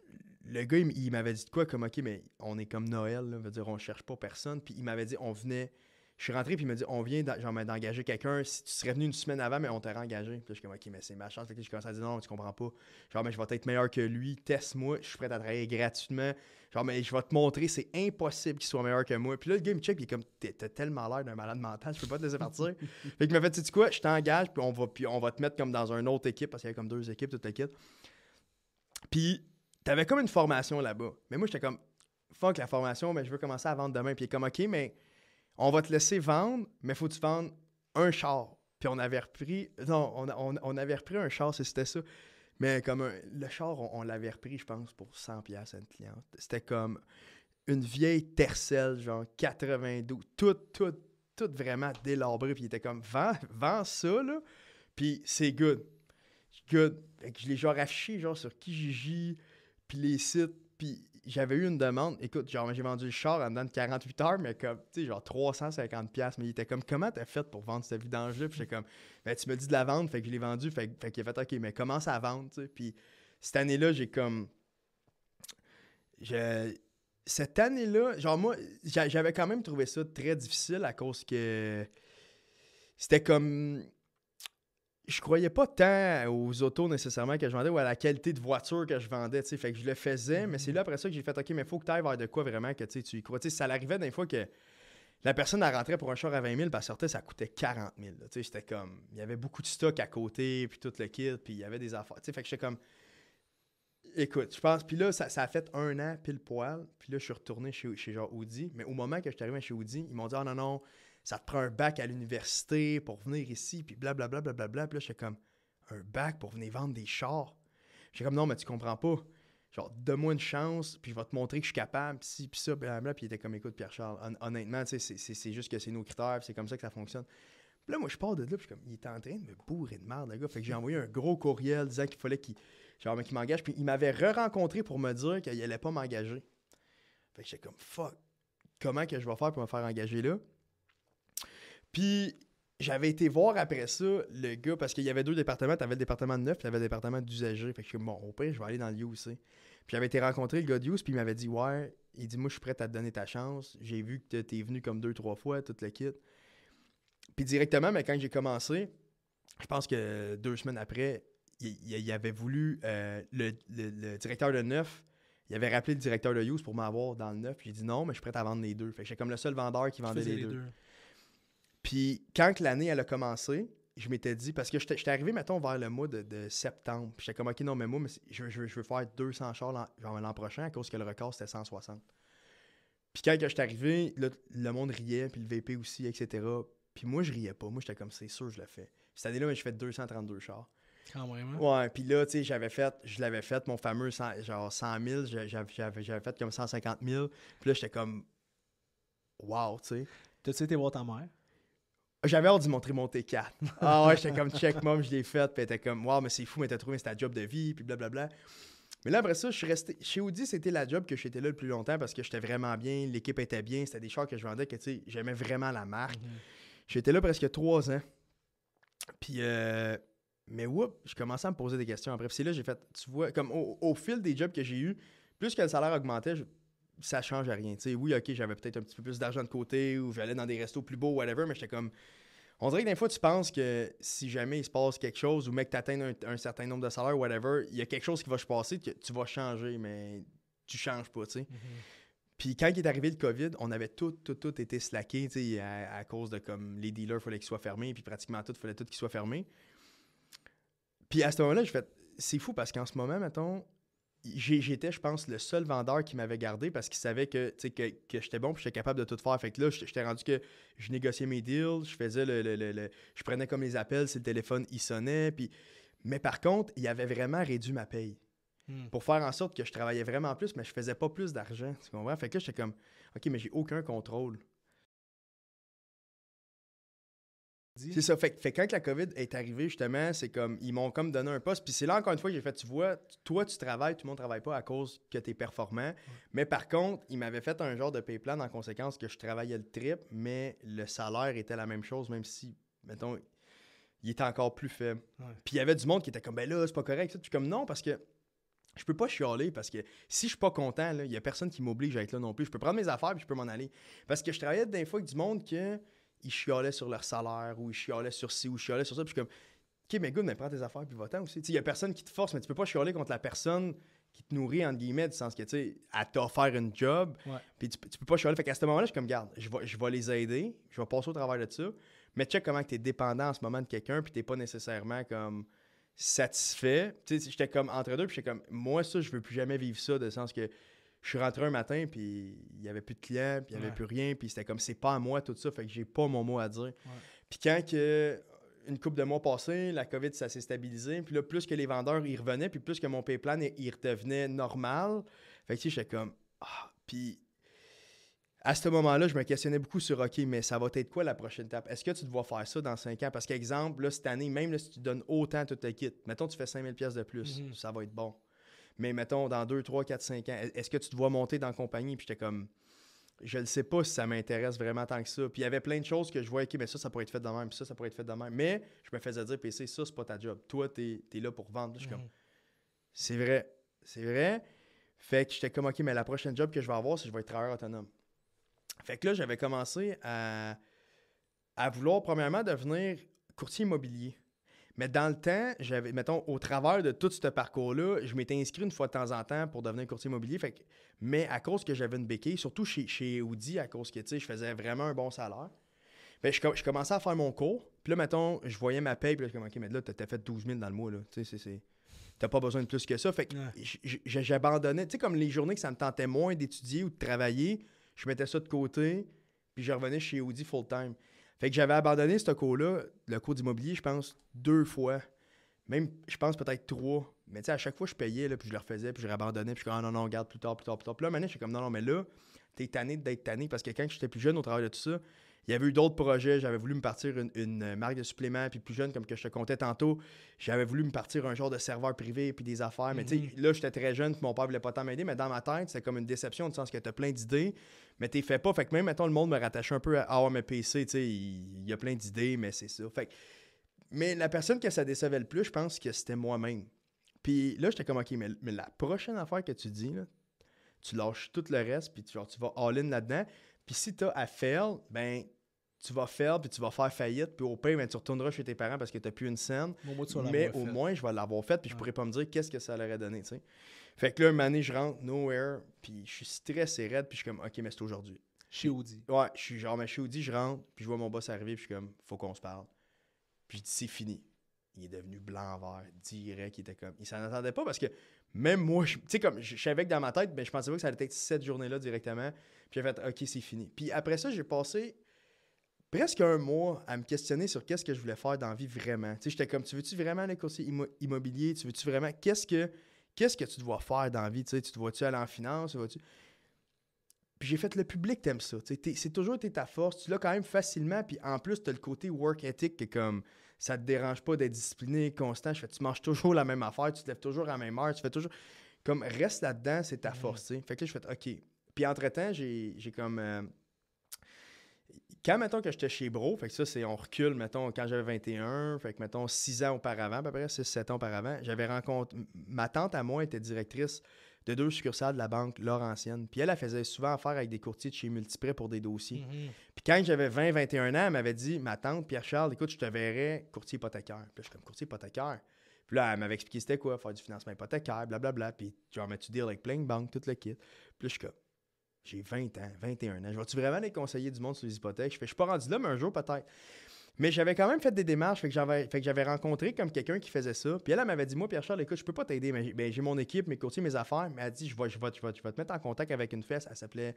Le gars, il, m'avait dit quoi, comme, OK, mais on est comme Noël, on veut dire, on cherche pas personne. Puis il m'avait dit, on venait je suis rentré, puis il me dit, on vient d'engager quelqu'un. Si tu serais venu une semaine avant, mais on t'a engagé. Puis je suis comme, OK, mais c'est ma chance. je commence à dire, non, tu comprends pas. Genre, mais je vais être meilleur que lui. Teste-moi. Je suis prêt à travailler gratuitement. Genre, mais je vais te montrer, c'est impossible qu'il soit meilleur que moi. Puis là, le game check, il est comme, t'as tellement l'air d'un malade mental, je peux pas te laisser partir. (laughs) fait me m'a fait, tu sais quoi, je t'engage, puis on, va, puis on va te mettre comme dans une autre équipe, parce qu'il y avait comme deux équipes, toute l'équipe. Puis, t'avais comme une formation là-bas. Mais moi, j'étais comme, fuck la formation, mais je veux commencer à vendre demain. Puis il est comme, OK, mais on va te laisser vendre, mais faut tu vendre un char. Puis on avait repris, non, on, avait repris un char, c'était ça. Mais comme le char, on, l'avait repris, je pense, pour 100$ à une cliente. C'était comme une vieille tercelle, genre 92, tout, tout, tout vraiment délabré, Puis il était comme, vends, vends ça, là. Puis c'est good. Good. Fait que je l'ai genre affiché, genre sur Kijiji, puis les sites. Puis j'avais eu une demande, écoute, genre, j'ai vendu le char en dedans de 48 heures, mais comme, tu sais, genre 350 pièces mais il était comme, comment t'as fait pour vendre cette vidange-là? Puis j'étais comme, ben, tu me dis de la vendre, fait que je l'ai vendu, fait, fait qu'il a fait, ok, mais commence à vendre, tu sais. Puis cette année-là, j'ai comme, je, cette année-là, genre, moi, j'avais quand même trouvé ça très difficile à cause que c'était comme, je croyais pas tant aux autos nécessairement que je vendais ou à la qualité de voiture que je vendais, tu sais. Fait que je le faisais, mais c'est mhm. là après ça que j'ai fait, OK, mais faut que tu ailles vers de quoi vraiment que tu y crois. ça arrivait des fois que la personne, elle rentrait pour un char à 20 000, et elle sortait, ça coûtait 40 000. Tu sais, j'étais comme, il y avait beaucoup de stock à côté, puis tout le kit, puis il y avait des affaires. Tu fait que j'étais comme, écoute, je pense, puis là, ça, a fait un an pile poil, puis là, je suis retourné chez, chez genre Audi, mais au moment que je suis arrivé chez Audi, ils m'ont dit, ah, non, non, ça te prend un bac à l'université pour venir ici, puis blablabla, blablabla. Puis là, j'étais comme, un bac pour venir vendre des chars. J'étais comme, non, mais tu comprends pas. Genre, donne-moi une chance, puis je vais te montrer que je suis capable, puis ça, blablabla. Puis il était comme, écoute, Pierre-Charles, honnêtement, tu sais, c'est juste que c'est nos critères, c'est comme ça que ça fonctionne. Puis là, moi, je pars de là, puis je comme, il était en train de me bourrer de merde, le gars. Fait que j'ai envoyé un gros courriel disant qu'il fallait qu'il m'engage, puis il m'avait re-rencontré pour me dire qu'il allait pas m'engager. Fait que j'étais comme, fuck, comment que je vais faire pour me faire engager là? Puis j'avais été voir après ça le gars, parce qu'il y avait deux départements. avais le département de neuf, tu avais le département d'usager. Fait que je suis bon, au je vais aller dans le UC. Puis j'avais été rencontrer le gars de puis il m'avait dit, ouais, il dit, moi, je suis prêt à te donner ta chance. J'ai vu que t'es venu comme deux, trois fois, tout le kit. Puis directement, mais quand j'ai commencé, je pense que deux semaines après, il, avait voulu, euh, le, directeur de neuf, il avait rappelé le directeur de use pour m'avoir dans le neuf. J'ai dit non, mais je suis prêt à vendre les deux. Fait que j'étais comme le seul vendeur qui vendait les, deux. Puis quand l'année, elle a commencé, je m'étais dit, parce que j'étais arrivé, mettons, vers le mois de, de septembre. J'étais comme, OK, non, mais moi, je, veux faire 200 chars l'an prochain à cause que le record, c'était 160. Puis quand j'étais arrivé, le, monde riait, puis le VP aussi, etc. Puis moi, je riais pas. Moi, j'étais comme, c'est sûr, je le fais. Cette année-là, ben, je fais 232 chars. Quand même. Hein? Ouais, puis là, tu sais, j'avais fait, je l'avais fait, mon fameux genre 100 000, j'avais fait comme 150 000. Puis là, j'étais comme, wow, tu sais. T'as-tu été voir ta mère? J'avais hâte d'y montrer mon T4. (laughs) Ah ouais, j'étais comme check mom, je l'ai fait. Puis elle était comme, waouh, mais c'est fou, mais t'as trouvé, c'était job de vie, puis blablabla. Mais là, après ça, je suis resté. Chez Audi, c'était la job que j'étais là le plus longtemps parce que j'étais vraiment bien, l'équipe était bien, c'était des chars que je vendais, que tu sais, j'aimais vraiment la marque. Mhm. J'étais là presque trois ans. Puis, euh, mais whoop, je commençais à me poser des questions après. c'est là, j'ai fait, tu vois, comme au, fil des jobs que j'ai eu, plus que le salaire augmentait, ça change à rien. oui, ok, j'avais peut-être un petit peu plus d'argent de côté ou j'allais dans des restos plus beaux, whatever, mais j'étais comme. On dirait que des fois, tu penses que si jamais il se passe quelque chose ou mec, tu atteins un, certain nombre de salaires, whatever, il y a quelque chose qui va se passer, que tu vas changer, mais tu changes pas, mhm. Puis quand il est arrivé le COVID, on avait tout, tout, tout été slacké, à, cause de comme les dealers, fallait qu'ils soient fermés, puis pratiquement tout, il fallait tout qu'ils soient fermés. Puis à ce moment-là, je fais, c'est fou parce qu'en ce moment, mettons, j'étais, je pense, le seul vendeur qui m'avait gardé parce qu'il savait que, que, que j'étais bon et j'étais capable de tout faire. Fait que là, j'étais rendu que je négociais mes deals, je faisais le, Je prenais comme les appels si le téléphone, il sonnait. Puis... Mais par contre, il avait vraiment réduit ma paye hmm. pour faire en sorte que je travaillais vraiment plus, mais je faisais pas plus d'argent. Fait que là, j'étais comme, OK, mais j'ai aucun contrôle. C'est ça. Fait, fait quand la COVID est arrivée, justement, c'est comme, ils m'ont comme donné un poste. Puis c'est là, encore une fois, j'ai fait, tu vois, toi, tu travailles, tout le monde travaille pas à cause que tu es performant. Mais par contre, ils m'avaient fait un genre de pay plan en conséquence que je travaillais le trip, mais le salaire était la même chose, même si, mettons, il était encore plus faible. Puis il y avait du monde qui était comme, ben là, c'est pas correct. tu comme, non, parce que je peux pas chialer parce que si je suis pas content, il y a personne qui m'oblige à être là non plus. Je peux prendre mes affaires et je peux m'en aller. Parce que je travaillais des fois avec du monde que ils chiolaient sur leur salaire ou ils chialaient sur ci ou ils chialaient sur ça. Puis je suis comme, OK, mais good, mais prends tes affaires puis va-t'en aussi. Il y a personne qui te force, mais tu peux pas chialer contre la personne qui te nourrit, entre guillemets, du sens que, tu sais, à t'offrir une job. Puis tu, tu, peux pas chialer. Fait qu'à ce moment-là, je suis comme, garde, je vais, les aider, je vais passer au travers de ça. Mais check comment tu es dépendant en ce moment de quelqu'un, puis t'es pas nécessairement comme satisfait. Tu sais, j'étais comme entre deux, puis j'étais comme, moi, ça, je veux plus jamais vivre ça, de sens que je suis rentré un matin, puis il n'y avait plus de clients, puis il n'y avait plus rien, puis c'était comme c'est pas à moi tout ça, fait que j'ai pas mon mot à dire. Puis quand que, euh, une couple de mois passés, la COVID, ça s'est stabilisé, puis là, plus que les vendeurs ils revenaient, puis plus que mon payplan, il redevenait normal, fait que tu j'étais comme ah, puis à ce moment-là, je me questionnais beaucoup sur OK, mais ça va être quoi la prochaine étape? Est-ce que tu dois faire ça dans cinq ans? Parce qu'exemple, là, cette année, même si tu donnes autant tout tes kit, mettons, tu fais 5000 pièces de plus, mhm. ça va être bon mais mettons, dans 2, 3, 4, 5 ans, est-ce que tu te vois monter dans la compagnie? Puis j'étais comme, je ne sais pas si ça m'intéresse vraiment tant que ça. Puis il y avait plein de choses que je voyais, OK, mais ça, ça pourrait être fait de même, puis ça, ça pourrait être fait de même. Mais je me faisais dire, PC, ça, c'est pas ta job. Toi, tu es là pour vendre. Je suis comme, c'est vrai, c'est vrai. Fait que j'étais comme, OK, mais la prochaine job que je vais avoir, c'est que je vais être travailleur autonome. Fait que là, j'avais commencé à vouloir, premièrement, devenir courtier immobilier. Mais dans le temps, j'avais, mettons, au travers de tout ce parcours-là, je m'étais inscrit une fois de temps en temps pour devenir courtier immobilier. mais à cause que j'avais une béquille, surtout chez, chez Audi, à cause que je faisais vraiment un bon salaire, ben, je, commençais à faire mon cours. Puis là, mettons, je voyais ma paye, puis là, je me OK, mais là, tu as fait 12 000 dans le mois, Tu sais, t'as pas besoin de plus que ça. Fait que j'abandonnais. Tu sais, comme les journées que ça me tentait moins d'étudier ou de travailler, je mettais ça de côté, puis je revenais chez Audi full-time. Fait que j'avais abandonné ce cours-là, le cours d'immobilier, je pense, deux fois. Même, je pense, peut-être trois. Mais tu sais, à chaque fois, je payais, puis je le refaisais, puis je réabandonnais, puis je disais, ah non, non, garde plus tard, plus tard, plus tard. là, maintenant, je suis comme, non, non, mais là, t'es tanné d'être tanné parce que quand j'étais plus jeune au travail de tout ça, il y avait eu d'autres projets. J'avais voulu me partir une, euh, marque de suppléments. Puis plus jeune, comme que je te comptais tantôt, j'avais voulu me partir un genre de serveur privé puis des affaires. Mais tu mhm. sais, là, j'étais très jeune. Puis mon père voulait pas tant m'aider. Mais dans ma tête, c'est comme une déception, le sens que tu as plein d'idées. Mais t'es fait pas. Fait que même, mettons, le monde me rattache un peu à avoir mais PC, tu sais, il y, a plein d'idées, mais c'est ça. Fait mais la personne que ça décevait le plus, je pense que c'était moi-même. Puis là, j'étais comme, OK, mais, mais, la prochaine affaire que tu dis, tu lâches tout le reste, puis tu, genre, tu vas all-in là-dedans. Puis si t'as à fail, ben, tu vas faire, puis tu vas faire faillite, puis au pire, ben, tu retourneras chez tes parents parce que tu n'as plus une scène. mais au moins, je vais l'avoir faite, puis je pourrais pas me dire qu'est-ce que ça leur a donné. Fait que là, une année, je rentre nowhere, puis je suis stressé, raide, puis je suis comme, OK, mais c'est aujourd'hui. Chez Audi. Ouais, je suis genre, mais chez Audi, je rentre, puis je vois mon boss arriver, puis je suis comme, faut qu'on se parle. Puis c'est fini. Il est devenu blanc-vert, direct, il était comme. Il s'en attendait pas parce que même moi, tu sais, comme je savais que dans ma tête, mais ben, je pensais pas que ça allait être cette journée-là directement. Puis j'ai fait, OK, c'est fini. Puis après ça, j'ai passé presque un mois à me questionner sur qu'est-ce que je voulais faire dans la vie vraiment. Tu j'étais comme, tu veux-tu vraiment le conseil immobilier? Tu veux-tu vraiment, qu'est-ce que, que tu dois faire dans la vie? Tu, tu te vois-tu aller en finance? Puis j'ai fait, le public t'aime ça. c'est toujours été ta force. Tu l'as quand même facilement. Puis en plus, tu as le côté work ethic comme, ça te dérange pas d'être discipliné, constant. Je fais, tu manges toujours la même affaire, tu te lèves toujours à la même heure, tu fais toujours... Comme, reste là-dedans, c'est ta force. Fait que là, je fais, OK. Puis entre-temps, j'ai, comme... Euh, quand, mettons, que j'étais chez Bro, fait que ça, c'est on recule, mettons, quand j'avais 21, fait que, mettons, 6 ans auparavant, à peu près, 6-7 ans auparavant, j'avais rencontré. Ma tante à moi était directrice de deux succursales de la banque Laurentienne. Puis elle, elle faisait souvent affaire avec des courtiers de chez Multiprêt pour des dossiers. Mhm. Puis quand j'avais 20-21 ans, elle m'avait dit Ma tante, Pierre-Charles, écoute, je te verrai courtier hypothécaire. Puis je suis comme courtier hypothécaire. Puis là, elle m'avait expliqué c'était quoi, faire du financement hypothécaire, blablabla. Bla, bla. Puis genre, tu deal avec plein de banques, tout le kit. Puis je comme j'ai 20 ans, 21 ans. Je vais-tu vraiment les conseillers du monde sur les hypothèques? Je fais, je suis pas rendu là, mais un jour peut-être. Mais j'avais quand même fait des démarches, fait que j'avais, fait que j'avais rencontré comme quelqu'un qui faisait ça. Puis elle, m'avait dit, moi, Pierre-Charles, écoute, je peux pas t'aider, mais ben, j'ai, mon équipe, mes courtiers, mes affaires. Mais elle a dit, je vais, je, vais, te mettre en contact avec une fesse. Elle s'appelait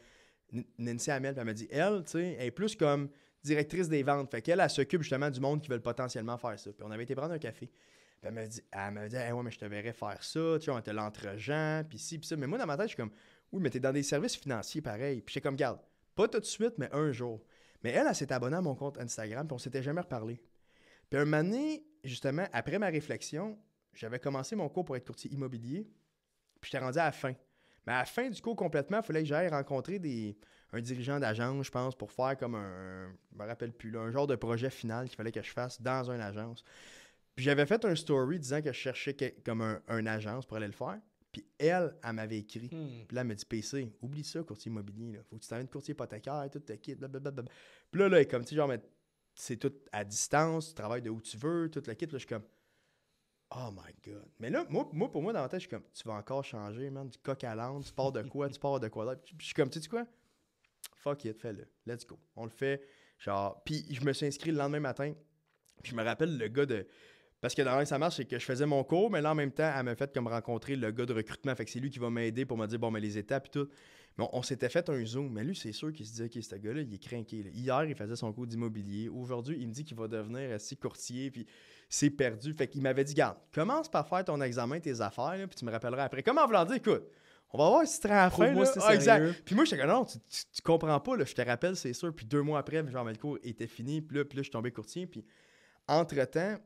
Nancy Hamel. elle m'a dit, elle, tu sais, est plus comme directrice des ventes. Fait qu'elle, elle, s'occupe justement du monde qui veut potentiellement faire ça. Puis on avait été prendre un café. elle m'a dit, elle m'a dit, ouais, mais je te verrais faire ça, tu sais, on était l'entre-gens, puis ci, puis ça. Mais moi, dans ma tête, je suis comme, oui, mais tu es dans des services financiers pareil. Puis j'ai comme, garde, pas tout de suite, mais un jour. Mais elle, elle, s'est abonnée à mon compte Instagram, puis on s'était jamais reparlé. Puis un moment justement, après ma réflexion, j'avais commencé mon cours pour être courtier immobilier, puis j'étais rendu à la fin. Mais à la fin du cours complètement, il fallait que j'aille rencontrer des, un dirigeant d'agence, je pense, pour faire comme un, je me rappelle plus, un genre de projet final qu'il fallait que je fasse dans une agence. Puis j'avais fait un story disant que je cherchais comme un, une agence pour aller le faire elle, elle m'avait écrit. Hmm. Puis là, elle m'a dit PC, oublie ça, courtier immobilier. Là. Faut que tu t'amènes courtier hypothécaire, tout ta quitte, blablabla. Puis là, là, comme tu sais, genre, c'est tout à distance, tu travailles de où tu veux, tout le kit. Là, je suis comme Oh my God. Mais là, moi, pour moi, dans la tête, je suis comme Tu vas encore changer, man, du coq à l'âne, tu pars de quoi, tu pars de quoi. Puis, je suis comme Tu sais quoi Fuck it, fais-le. Let's go. On le fait. Genre, puis je me suis inscrit le lendemain matin. Puis je me rappelle le gars de parce que dans ça marche, c'est que je faisais mon cours, mais là, en même temps, elle m'a fait comme rencontrer le gars de recrutement. Fait que c'est lui qui va m'aider pour me dire, bon, mais les étapes et tout. Mais on, s'était fait un zoom. Mais lui, c'est sûr qu'il se disait, OK, ce gars-là, il est craqué. Hier, il faisait son cours d'immobilier. Aujourd'hui, il me dit qu'il va devenir assis courtier, puis c'est perdu. Fait qu'il m'avait dit, garde, commence par faire ton examen, tes affaires, puis tu me rappelleras après. Comment l'en dire, écoute, on va voir si tu te à moi, là. Ah, puis moi, comme, non, tu, comprends pas, là, je te rappelle, c'est sûr. Puis deux mois après, genre, le cours était fini, puis là, puis je suis tombé courtier. Puis entre-temps,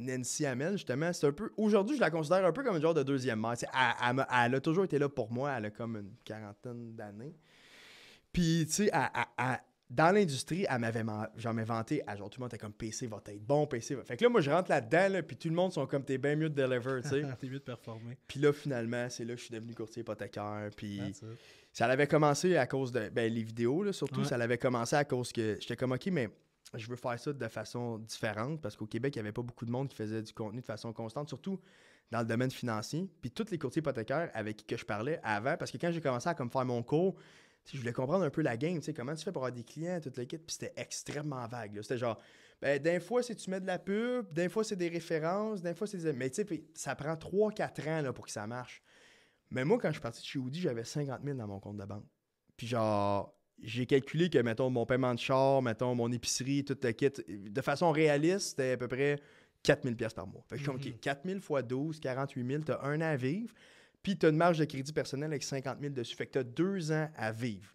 Nancy Amel, justement, c'est un peu. Aujourd'hui, je la considère un peu comme une genre de deuxième mère. Elle, a toujours été là pour moi. Elle a comme une quarantaine d'années. Puis, tu sais, dans l'industrie, elle m'avait jamais vanté. genre, tout le monde était comme PC va être bon, PC va. Fait que là, moi, je rentre là-dedans, puis tout le monde sont comme t'es bien mieux de deliver, tu sais. (laughs) t'es mieux de performer. Puis là, finalement, c'est là que je suis devenu courtier hypothécaire. Puis ça l'avait commencé à cause de. Ben, les vidéos, surtout, ça l'avait commencé à cause que j'étais comme, OK, mais je veux faire ça de façon différente parce qu'au Québec, il n'y avait pas beaucoup de monde qui faisait du contenu de façon constante, surtout dans le domaine financier. Puis tous les courtiers hypothécaires avec qui je parlais avant, parce que quand j'ai commencé à comme faire mon cours, je voulais comprendre un peu la game, tu comment tu fais pour avoir des clients, toute l'équipe? puis c'était extrêmement vague. C'était genre, ben, d'un fois, c'est tu mets de la pub, d'un fois, c'est des références, d'un fois, c'est des... Mais tu sais, ça prend 3-4 ans là, pour que ça marche. Mais moi, quand je suis parti de chez Woody, j'avais 50 000 dans mon compte de banque. Puis genre, j'ai calculé que, mettons, mon paiement de char, mettons, mon épicerie, tout le kit, de façon réaliste, c'était à peu près 4000 pièces par mois. Fait que je 4000 mhm. fois 12, 48 000, t'as un an à vivre, puis t'as une marge de crédit personnel avec 50 000 dessus. Fait que tu as deux ans à vivre.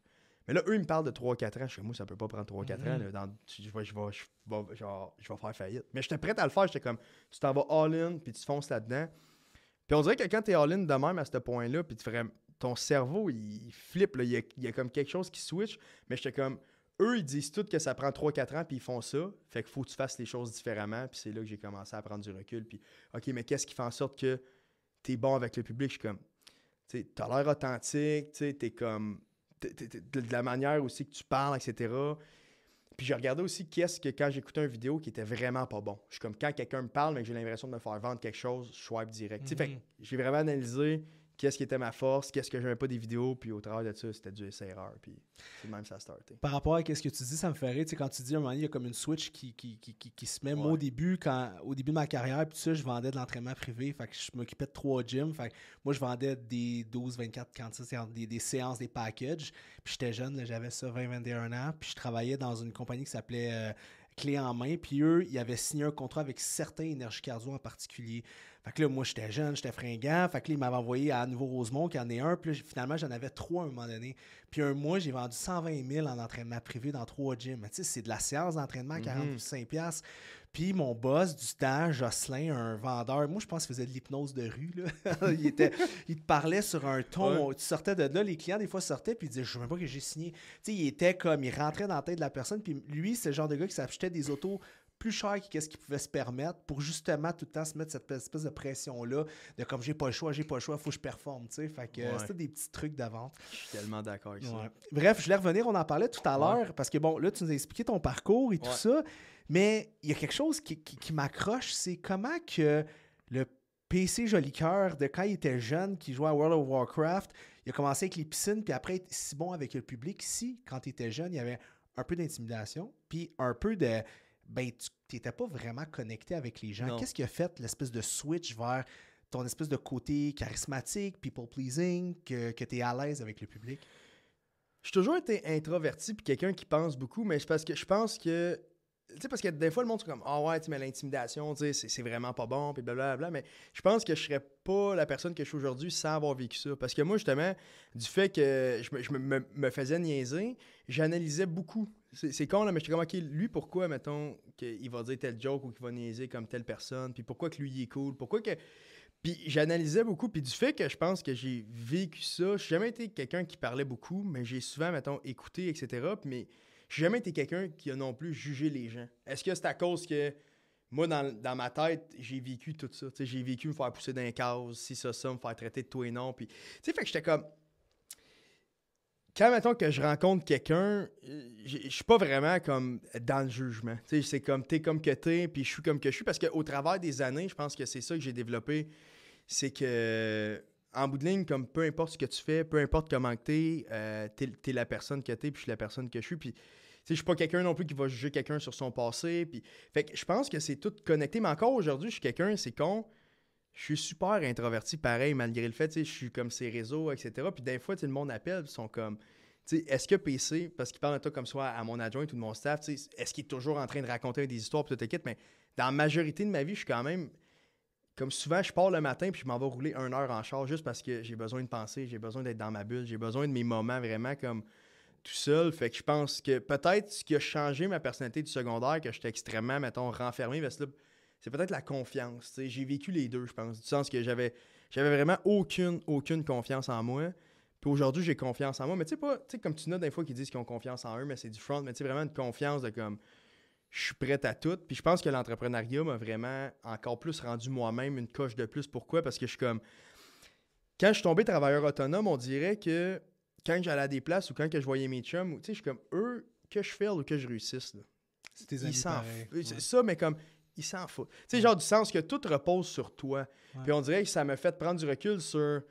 Mais là, eux, ils me parlent de 3-4 ans. Je suis comme, moi, ça peut pas prendre 3-4 ans. Mhm. Là, je, vais, je, vais, faire faillite. Mais j'étais prêt à le faire. J'étais comme, tu t'en vas all-in, puis tu fonces là-dedans. Puis on dirait que quand t'es all-in de même à ce point-là, puis tu ferais ton cerveau, il, flippe, Il, y a, comme quelque chose qui switch, mais j'étais comme, eux, ils disent tout que ça prend 3-4 ans, puis ils font ça, fait qu'il faut que tu fasses les choses différemment, puis c'est là que j'ai commencé à prendre du recul, puis, OK, mais qu'est-ce qui fait en sorte que tu es bon avec le public? Je suis comme, tu t'as l'air authentique, tu t'es comme, de la manière aussi que tu parles, etc., puis j'ai regardé aussi qu'est-ce que quand j'écoutais une vidéo qui était vraiment pas bon. Je suis comme quand quelqu'un me parle mais que j'ai l'impression de me faire vendre quelque chose, je swipe direct. Mm-hmm. j'ai vraiment analysé qu'est-ce qui était ma force, qu'est-ce que j'aimais pas des vidéos, puis au travers de ça, c'était du essai-erreur, puis c'est même ça a starté. Par rapport à ce que tu dis, ça me ferait, tu sais, quand tu dis à un moment donné, il y a comme une switch qui, qui, se met, au début, quand, au début de ma carrière, puis je vendais de l'entraînement privé, fait que je m'occupais de trois gyms, fait moi, je vendais des 12, 24, 46, des, séances, des packages, puis j'étais jeune, j'avais ça 20, 21 ans, puis je travaillais dans une compagnie qui s'appelait... Euh, clé en main. Puis eux, ils avaient signé un contrat avec certains énergies cardio en particulier. Fait que moi, j'étais jeune, j'étais fringant. Fait que là, il m'avait envoyé à Nouveau Rosemont, qui en est un. Puis finalement, j'en avais trois à un moment donné. Puis un mois, j'ai vendu 120 000 en entraînement privé dans trois gyms. tu sais, c'est de la séance d'entraînement à 45 pièces. Puis mon boss du temps, Jocelyn, un vendeur, moi je pense qu'il faisait de l'hypnose de rue. (laughs) il, était, il te parlait sur un ton. Tu sortais de là, les clients des fois sortaient puis ils disaient Je sais même pas que j'ai signé. Tu sais, il était comme, il rentrait dans la tête de la personne. Puis lui, c'est le genre de gars qui s'achetait des autos plus cher que ce qu'il pouvait se permettre pour justement tout le temps se mettre cette espèce de pression-là de comme j'ai pas le choix, j'ai pas le choix, faut que je performe, tu sais. Fait que des petits trucs d'avant Je suis tellement d'accord avec Bref, je voulais revenir, on en parlait tout à l'heure, parce que bon, là, tu nous as expliqué ton parcours et tout ça, mais il y a quelque chose qui, m'accroche, c'est comment que le PC Joli cœur de quand il était jeune, qui jouait à World of Warcraft, il a commencé avec les piscines, puis après, être si bon avec le public. Si, quand il était jeune, il y avait un peu d'intimidation, puis un peu de ben, tu n'étais pas vraiment connecté avec les gens. Qu'est-ce qui a fait l'espèce de switch vers ton espèce de côté charismatique, people pleasing, que, que tu es à l'aise avec le public? J'ai toujours été introverti puis quelqu'un qui pense beaucoup, mais parce que je pense que. Tu sais, parce que des fois, le monde est comme Ah ouais, tu mais l'intimidation, tu c'est vraiment pas bon, puis blablabla. Mais je pense que je serais pas la personne que je suis aujourd'hui sans avoir vécu ça. Parce que moi, justement, du fait que je me, je me, me faisais niaiser, j'analysais beaucoup c'est con, là, mais je suis comme, OK, lui, pourquoi, mettons, qu'il va dire tel joke ou qu'il va niaiser comme telle personne, puis pourquoi que lui, il est cool, pourquoi que... Puis j'analysais beaucoup, puis du fait que je pense que j'ai vécu ça, j'ai jamais été quelqu'un qui parlait beaucoup, mais j'ai souvent, mettons, écouté, etc., mais j'ai jamais été quelqu'un qui a non plus jugé les gens. Est-ce que c'est à cause que moi, dans, ma tête, j'ai vécu tout ça. J'ai vécu me faire pousser dans d'un case, si ça, ça, me faire traiter de tout et non. Puis, tu sais, fait que j'étais comme, quand mettons que je rencontre quelqu'un, je suis pas vraiment comme dans le jugement. c'est comme t'es comme que t'es, puis je suis comme que je suis. Parce qu'au travers des années, je pense que c'est ça que j'ai développé. C'est que en bout de ligne, comme peu importe ce que tu fais, peu importe comment que t'es, euh, t'es, es la personne que t'es, puis je suis la personne que je suis. Puis je suis pas quelqu'un non plus qui va juger quelqu'un sur son passé. Puis fait que je pense que c'est tout connecté. Mais encore aujourd'hui, je suis quelqu'un, c'est con je suis super introverti, pareil, malgré le fait, je suis comme ces réseaux, etc. Puis des fois, le monde appelle, ils sont comme, est-ce que PC, parce qu'il parle un toi comme ça à mon adjoint ou de mon staff, est-ce qu'il est toujours en train de raconter des histoires, puis tout Mais dans la majorité de ma vie, je suis quand même, comme souvent, je pars le matin, puis je m'en vais rouler une heure en charge, juste parce que j'ai besoin de penser, j'ai besoin d'être dans ma bulle, j'ai besoin de mes moments vraiment comme tout seul. Fait que je pense que peut-être ce qui a changé ma personnalité du secondaire, que j'étais extrêmement, mettons, renfermé, parce que c'est peut-être la confiance. J'ai vécu les deux, je pense, du sens que j'avais, j'avais vraiment aucune, aucune confiance en moi. Puis aujourd'hui, j'ai confiance en moi. Mais tu sais, pas, comme tu notes des fois qu'ils disent qu'ils ont confiance en eux, mais c'est du front. Mais tu vraiment une confiance de comme, je suis prêt à tout. Puis je pense que l'entrepreneuriat m'a vraiment encore plus rendu moi-même une coche de plus. Pourquoi? Parce que je suis comme, quand je suis tombé travailleur autonome, on dirait que quand j'allais à des places ou quand que je voyais mes chums, tu sais, je suis comme, eux, que je fais ou que je réussisse, C'est Ils s'en Ça, mais comme, il s'en fout. Tu sais, genre du sens que tout repose sur toi. Puis on dirait que ça m'a fait prendre du recul sur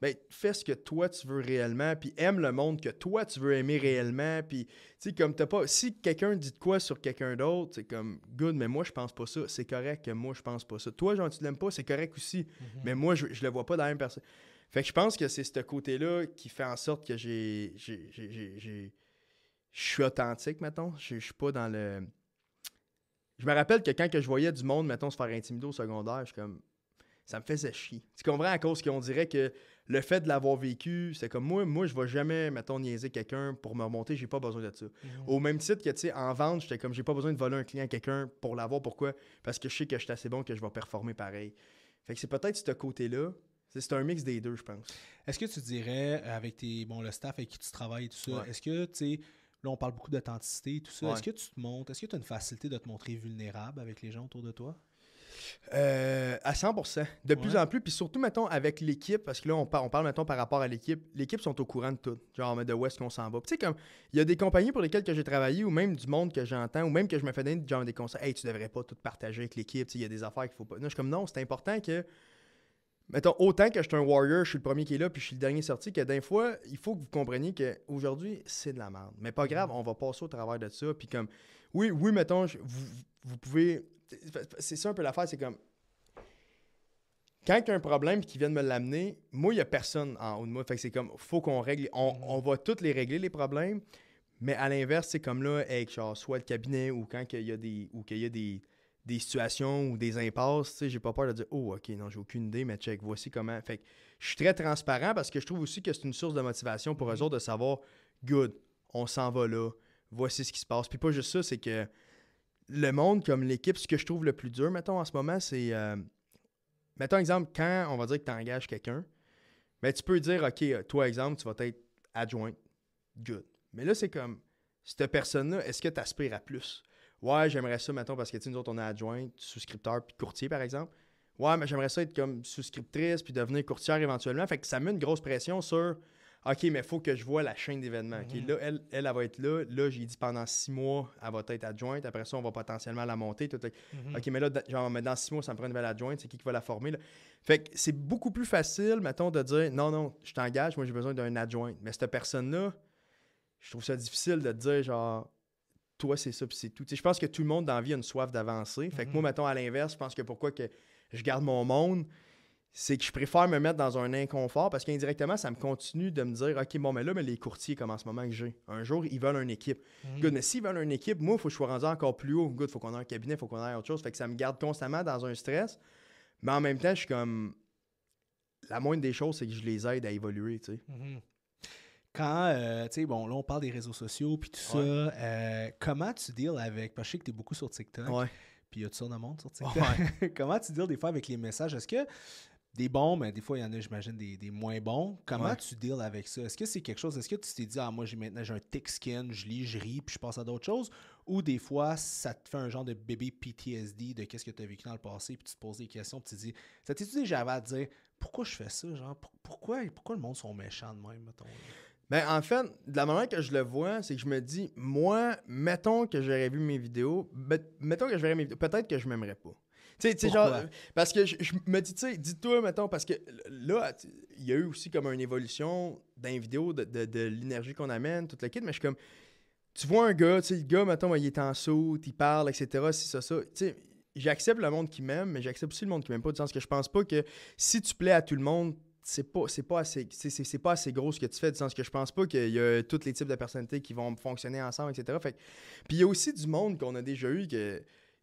ben, fais ce que toi tu veux réellement, puis aime le monde que toi tu veux aimer réellement. Puis, tu sais, comme t'as pas. Si quelqu'un dit de quoi sur quelqu'un d'autre, c'est comme good, mais moi je pense pas ça. C'est correct que moi je pense pas ça. Toi, genre, tu l'aimes pas, c'est correct aussi. Mhm. Mais moi, je, je le vois pas dans la même personne. Fait que je pense que c'est ce côté-là qui fait en sorte que j'ai. Je suis authentique, mettons. Je suis pas dans le je me rappelle que quand que je voyais du monde, mettons, se faire intimider au secondaire, je suis comme. Ça me faisait chier. Tu comprends? À cause qu'on dirait que le fait de l'avoir vécu, c'est comme moi, moi, je vais jamais, mettons, niaiser quelqu'un pour me remonter, j'ai pas besoin de ça. Mhm. Au même titre que, tu sais, en vente, j'étais comme, j'ai pas besoin de voler un client à quelqu'un pour l'avoir. Pourquoi? Parce que je sais que je suis assez bon que je vais performer pareil. Fait que c'est peut-être ce côté-là. C'est un mix des deux, je pense. Est-ce que tu dirais, avec tes, bon, le staff avec qui tu travailles et tout ça, est-ce que, tu sais, Là, on parle beaucoup d'authenticité, tout ça. Est-ce que tu te montres, est-ce que tu as une facilité de te montrer vulnérable avec les gens autour de toi? Euh, à 100 De plus en plus. Puis surtout, mettons, avec l'équipe, parce que là, on, parle, mettons, par rapport à l'équipe. L'équipe sont au courant de tout. Genre, mais de où est-ce qu'on s'en va. Tu sais, comme, il y a des compagnies pour lesquelles que j'ai travaillé, ou même du monde que j'entends, ou même que je me fais donner des conseils. Hey, tu devrais pas tout partager avec l'équipe. Tu il y a des affaires qu'il faut pas. Non, je suis comme, non, c'est important que Mettons, autant que je suis un Warrior, je suis le premier qui est là, puis je suis le dernier sorti, que d'un fois, il faut que vous compreniez qu'aujourd'hui, c'est de la merde. Mais pas grave, mm. on va passer au travers de ça. Puis comme, oui, oui, mettons, vous, pouvez. C'est ça un peu l'affaire, c'est comme. Quand il y un problème qui vient de me l'amener, moi, il n'y a personne en haut de moi. Fait que c'est comme, faut qu'on règle. On, mm. on va tous les régler, les problèmes. Mais à l'inverse, c'est comme là, avec genre, soit le cabinet ou quand il y des. Ou qu'il y a des des situations ou des impasses, tu sais, j'ai pas peur de dire Oh, ok, non, j'ai aucune idée, mais check, voici comment. Fait que je suis très transparent parce que je trouve aussi que c'est une source de motivation pour eux mhm. autres de savoir Good, on s'en va là, voici ce qui se passe. Puis pas juste ça, c'est que le monde, comme l'équipe, ce que je trouve le plus dur, mettons, en ce moment, c'est. Euh, mettons, exemple, quand on va dire que tu engages quelqu'un, mais ben, tu peux dire OK, euh, toi, exemple, tu vas être adjoint, good. Mais là, c'est comme cette personne-là, est-ce que tu aspires à plus? Ouais, j'aimerais ça, mettons, parce que tu nous autres, on est adjoint, souscripteur, puis courtier, par exemple. Ouais, mais j'aimerais ça être comme souscriptrice, puis devenir courtière éventuellement. Fait que ça met une grosse pression sur OK, mais il faut que je vois la chaîne d'événements. Mhm. là, elle, elle, va être là. Là, j'ai dit pendant six mois, elle va être adjointe. Après ça, on va potentiellement la monter. Mhm. OK, mais là, genre, dans six mois, ça me prend une nouvelle adjointe. C'est qui qui va la former? Fait que c'est beaucoup plus facile, mettons, de dire non, non, je t'engage, moi, j'ai besoin d'un adjointe. » Mais cette personne-là, je trouve ça difficile de dire, genre, toi, c'est ça, puis c'est tout. je pense que tout le monde dans la vie a une soif d'avancer. Fait que moi, mhm. mettons, à l'inverse, je pense que pourquoi que je garde mon monde, c'est que je préfère me mettre dans un inconfort parce qu'indirectement, ça me continue de me dire OK, bon, mais là, mais les courtiers, comme en ce moment que j'ai, un jour, ils veulent une équipe. Mhm. Good, mais s'ils veulent une équipe, moi, il faut que je sois rendu encore plus haut. Good, il faut qu'on ait un cabinet, il faut qu'on ait autre chose. Fait que ça me garde constamment dans un stress. Mais en même temps, je suis comme. La moindre des choses, c'est que je les aide à évoluer, tu mhm. Quand, euh, tu sais, bon, là, on parle des réseaux sociaux, puis tout ça, euh, comment tu deals avec, parce que je sais que tu es beaucoup sur TikTok, ouais. puis il y a tout ça monde sur TikTok. (laughs) comment tu deals des fois avec les messages? Est-ce que des bons, mais ben, des fois, il y en a, j'imagine, des, moins bons. Comment tu deals avec ça? Est-ce que c'est quelque chose, est-ce que tu t'es dit, ah, moi, j'ai maintenant, j'ai un text skin, je lis, je ris, puis je passe à d'autres choses? Ou des fois, ça te fait un genre de bébé PTSD de qu'est-ce que tu as vécu dans le passé, puis tu te poses des questions, puis tu te dis, ça t'es-tu déjà à dire, pourquoi je fais ça? Genre, pourquoi, pourquoi le monde sont méchants de même, mettons? Ben, en fait, de la manière que je le vois, c'est que je me dis, moi, mettons que j'aurais vu mes vidéos, ben, mettons que je verrais mes vidéos, peut-être que je m'aimerais pas. Tu sais, genre, parce que je, me dis, tu sais, dis-toi, mettons, parce que là, il y a eu aussi comme une évolution d'un vidéo de, de, l'énergie qu'on amène, toute la kit, mais je suis comme, tu vois un gars, tu sais, le gars, mettons, il est en saut, il parle, etc., si ça, ça, tu sais, j'accepte le monde qui m'aime, mais j'accepte aussi le monde qui m'aime pas, du sens que je pense pas que si tu plais à tout le monde, c'est pas c'est pas assez c'est, pas gros ce que tu fais du sens que je pense pas qu'il y a tous les types de personnalités qui vont fonctionner ensemble etc fait puis il y a aussi du monde qu'on a déjà eu que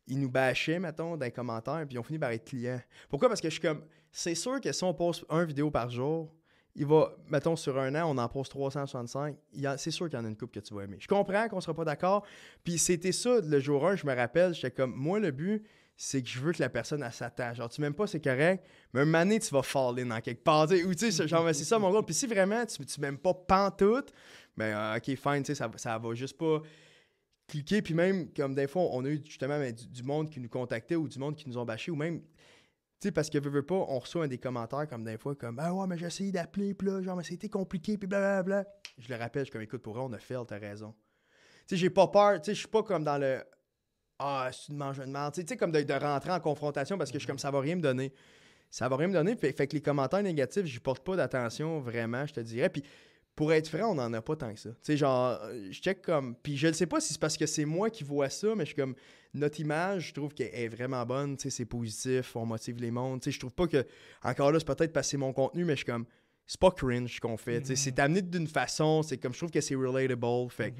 nous bâchaient mettons dans les commentaires puis ont fini par être clients pourquoi parce que je suis comme c'est sûr que si on poste un vidéo par jour il va mettons sur un an on en poste 365 c'est sûr qu'il y en a une coupe que tu vas aimer je comprends qu'on sera pas d'accord puis c'était ça le jour 1 je me rappelle j'étais comme moi le but c'est que je veux que la personne, sa s'attache. Genre, tu m'aimes pas, c'est correct, mais un mané, tu vas faller dans quelque part. Ou tu sais, genre, c'est ça mon rôle. Puis si vraiment tu, tu m'aimes pas pantoute, ben, euh, ok, fine, tu sais, ça, ça va juste pas cliquer. Puis même, comme des fois, on a eu justement ben, du, monde qui nous contactait ou du monde qui nous ont bâché ou même. Tu sais, parce que veux, veux pas, on reçoit des commentaires comme des fois, comme Ah ouais, mais j'ai essayé d'appeler, puis là, genre, mais c'était compliqué, puis blablabla. Je le rappelle, je suis comme écoute, pour eux, on a fait, t'as raison. Tu sais, j'ai pas peur, tu sais, je suis pas comme dans le ah, tu tu une je Tu sais, comme de, rentrer en confrontation parce que je suis comme mhm. ça va rien me donner. Ça va rien me donner. Fait, fait que les commentaires négatifs, j'y porte pas d'attention vraiment, je te dirais. Puis pour être franc, on en a pas tant que ça. Tu sais, genre, je check comme. Puis je ne sais pas si c'est parce que c'est moi qui vois ça, mais je suis comme. Notre image, je trouve qu'elle est vraiment bonne. Tu sais, c'est positif, on motive les mondes. Tu sais, je trouve pas que. Encore là, c'est peut-être parce que c'est mon contenu, mais je suis comme c'est pas cringe qu'on fait. C'est mm-hmm. amené d'une façon, c'est comme je trouve que c'est relatable. Fait mm-hmm.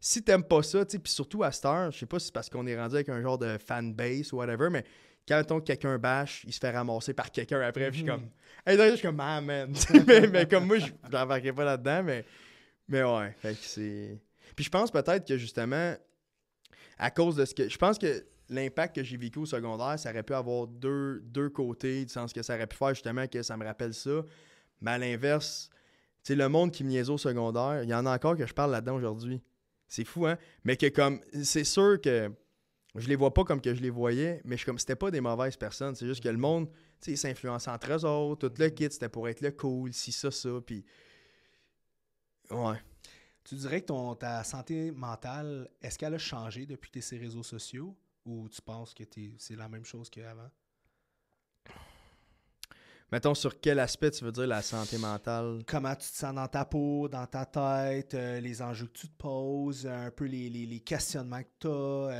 si t'aimes pas ça, puis surtout à cette je sais pas si c'est parce qu'on est rendu avec un genre de fanbase ou whatever, mais quand quelqu'un bâche, il se fait ramasser par quelqu'un après, je suis comme, mm-hmm. hey, je suis comme, ah, man. (laughs) mais, comme moi, je n'embarquais pas là-dedans, mais, mais ouais, fait que Puis je pense peut-être que justement, à cause de ce que. Je pense que l'impact que j'ai vécu au secondaire, ça aurait pu avoir deux, deux côtés, du sens que ça aurait pu faire justement que ça me rappelle ça. Mais à l'inverse, le monde qui me niaise au secondaire, il y en a encore que je parle là-dedans aujourd'hui. C'est fou, hein? Mais que comme, c'est sûr que je les vois pas comme que je les voyais, mais je comme, c'était pas des mauvaises personnes. C'est juste que le mhm. monde, tu sais, s'influence entre eux autres. Tout le mhm. kit, c'était pour être le cool, si ça, ça. Puis. Ouais. Tu dirais que ta santé mentale, est-ce qu'elle a changé depuis tes réseaux sociaux ou tu penses que c'est la même chose qu'avant? Mettons, sur quel aspect tu veux dire la santé mentale? Comment tu te sens dans ta peau, dans ta tête, euh, les enjeux que tu te poses, euh, un peu les, les, questionnements que tu as,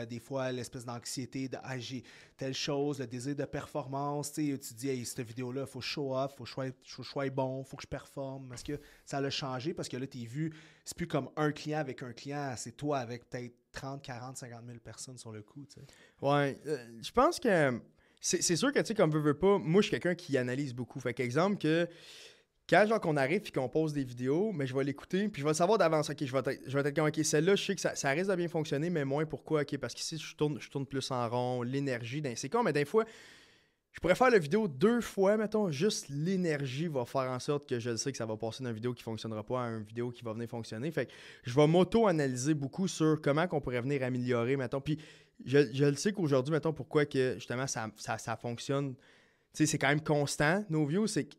euh, des fois l'espèce d'anxiété de ah, j'ai telle chose, le désir de performance. Tu dis, hey, cette vidéo-là, il faut show off, il faut que je sois, bon, il faut que je performe. Est-ce que ça l'a changé? Parce que là, tu es vu, c'est plus comme un client avec un client, c'est toi avec peut-être 30, 40, 50 000 personnes sur le coup. Oui, je pense que c'est sûr que, tu sais, comme veut, veut pas, moi, je suis quelqu'un qui analyse beaucoup. Fait exemple que quand, genre, qu'on arrive et qu'on pose des vidéos, mais je vais l'écouter, puis je vais savoir d'avance, OK, je vais, être comme, OK, celle-là, je sais que ça, ça, risque de bien fonctionner, mais moins pourquoi, OK, parce qu'ici, je tourne, je tourne plus en rond, l'énergie, ben, c'est comme, mais des fois, je pourrais faire la vidéo deux fois, mettons, juste l'énergie va faire en sorte que je sais que ça va passer d'une vidéo qui fonctionnera pas à une vidéo qui va venir fonctionner. Fait que je vais m'auto-analyser beaucoup sur comment qu'on pourrait venir améliorer, mettons. Puis je, le sais qu'aujourd'hui, mettons, pourquoi que justement ça, fonctionne. c'est quand même constant, nos views, c'est que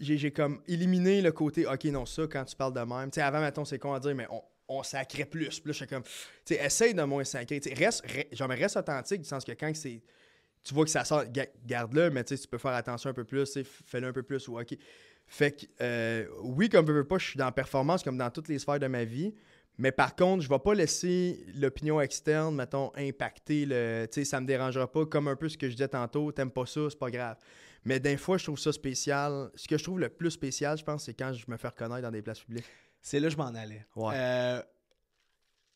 j'ai comme éliminé le côté OK, non, ça, quand tu parles de même. avant, mettons, c'est con à dire, mais on, on sacrait plus. Puis comme, essaye de moins sacrer. Tu sais, reste, authentique, du sens que quand c'est. Tu vois que ça sort, garde-le, mais tu peux faire attention un peu plus, fais-le un peu plus, ou Fait que, euh, oui, comme je pas, je suis dans performance, comme dans toutes les sphères de ma vie. Mais par contre, je ne vais pas laisser l'opinion externe, mettons, impacter le. Tu sais, ça ne me dérangera pas, comme un peu ce que je disais tantôt, t'aimes pas ça, c'est pas grave. Mais des fois, je trouve ça spécial. Ce que je trouve le plus spécial, je pense, c'est quand je me fais reconnaître dans des places publiques. C'est là que je m'en allais. Euh,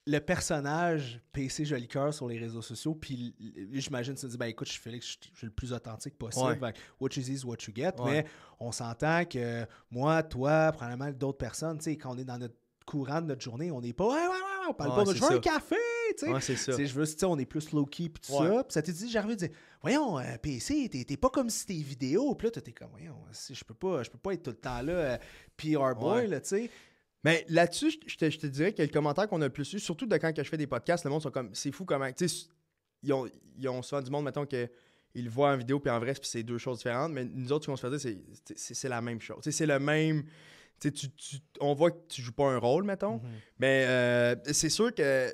le personnage PC cœur sur les réseaux sociaux, puis j'imagine, tu te dis, ben écoute, je suis Félix, je, suis le plus authentique possible. what you see is what you get. Mais on s'entend que moi, toi, probablement d'autres personnes, tu sais, quand on est dans notre courant de notre journée, on n'est pas Ouais, ouais, ouais, on parle pas de je veux un café, tu sais. Ouais, c'est ça. Je veux, on est plus low-key pis tout ça. Pis ça t'est dit, j'arrive dire Voyons, euh, PC, t'es pas comme si tes vidéo! » Pis là, t'es comme Voyons, je peux pas, je peux pas être tout le temps là, euh, PR boy, là, tu sais. Mais là-dessus, je te, dirais que le commentaire qu'on a le plus eu, surtout de quand que je fais des podcasts, le monde sont comme c'est fou comment. Tu sais, ils ont, ils souvent du monde, mettons, que ils voient en vidéo puis en vrai, c'est deux choses différentes. Mais nous autres, ce qu'on se fait dire, c'est la même chose. C'est le même on voit que tu joues pas un rôle, mettons. Mhm. Mais euh, c'est sûr que euh,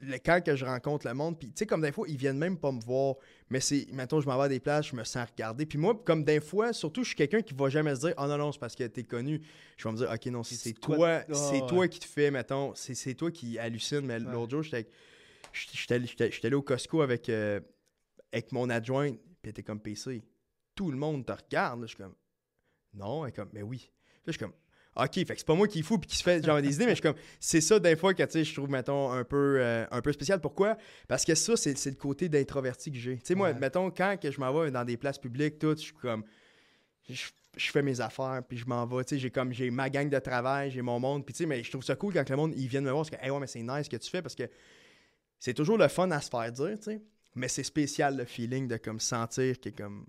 le quand que je rencontre le monde, puis tu sais, comme des fois, ils viennent même pas me voir, mais c'est, mettons, je m'en vais à des places, je me sens regardé. Puis moi, comme d'un fois, surtout, je suis quelqu'un qui va jamais se dire, oh non, non, c'est parce que t'es connu. Je vais me dire, ok, non, ah, c'est toi, c'est toi qui te fais, mettons, c'est toi qui hallucine. Mais l'autre jour, j'étais allé au Costco avec, euh, avec mon adjoint puis était comme PC. Tout le monde te regarde. je suis comme, non, comme, mais oui. je suis comme, OK, fait que c'est pas moi qui est fou puis qui se fait genre des idées, mais je suis comme, c'est ça des fois que tu sais, je trouve, mettons, un peu, euh, un peu spécial. Pourquoi? Parce que ça, c'est, le côté d'introverti que j'ai. Tu sais, moi, mettons, quand que je m'en vais dans des places publiques, tout, je suis comme, je, fais mes affaires puis je m'en vais. Tu sais, j'ai comme, j'ai ma gang de travail, j'ai mon monde. Puis tu sais, mais je trouve ça cool quand le monde, ils viennent me voir parce que, hey, ouais, mais c'est nice ce que tu fais parce que c'est toujours le fun à se faire dire, tu sais. Mais c'est spécial le feeling de comme sentir que comme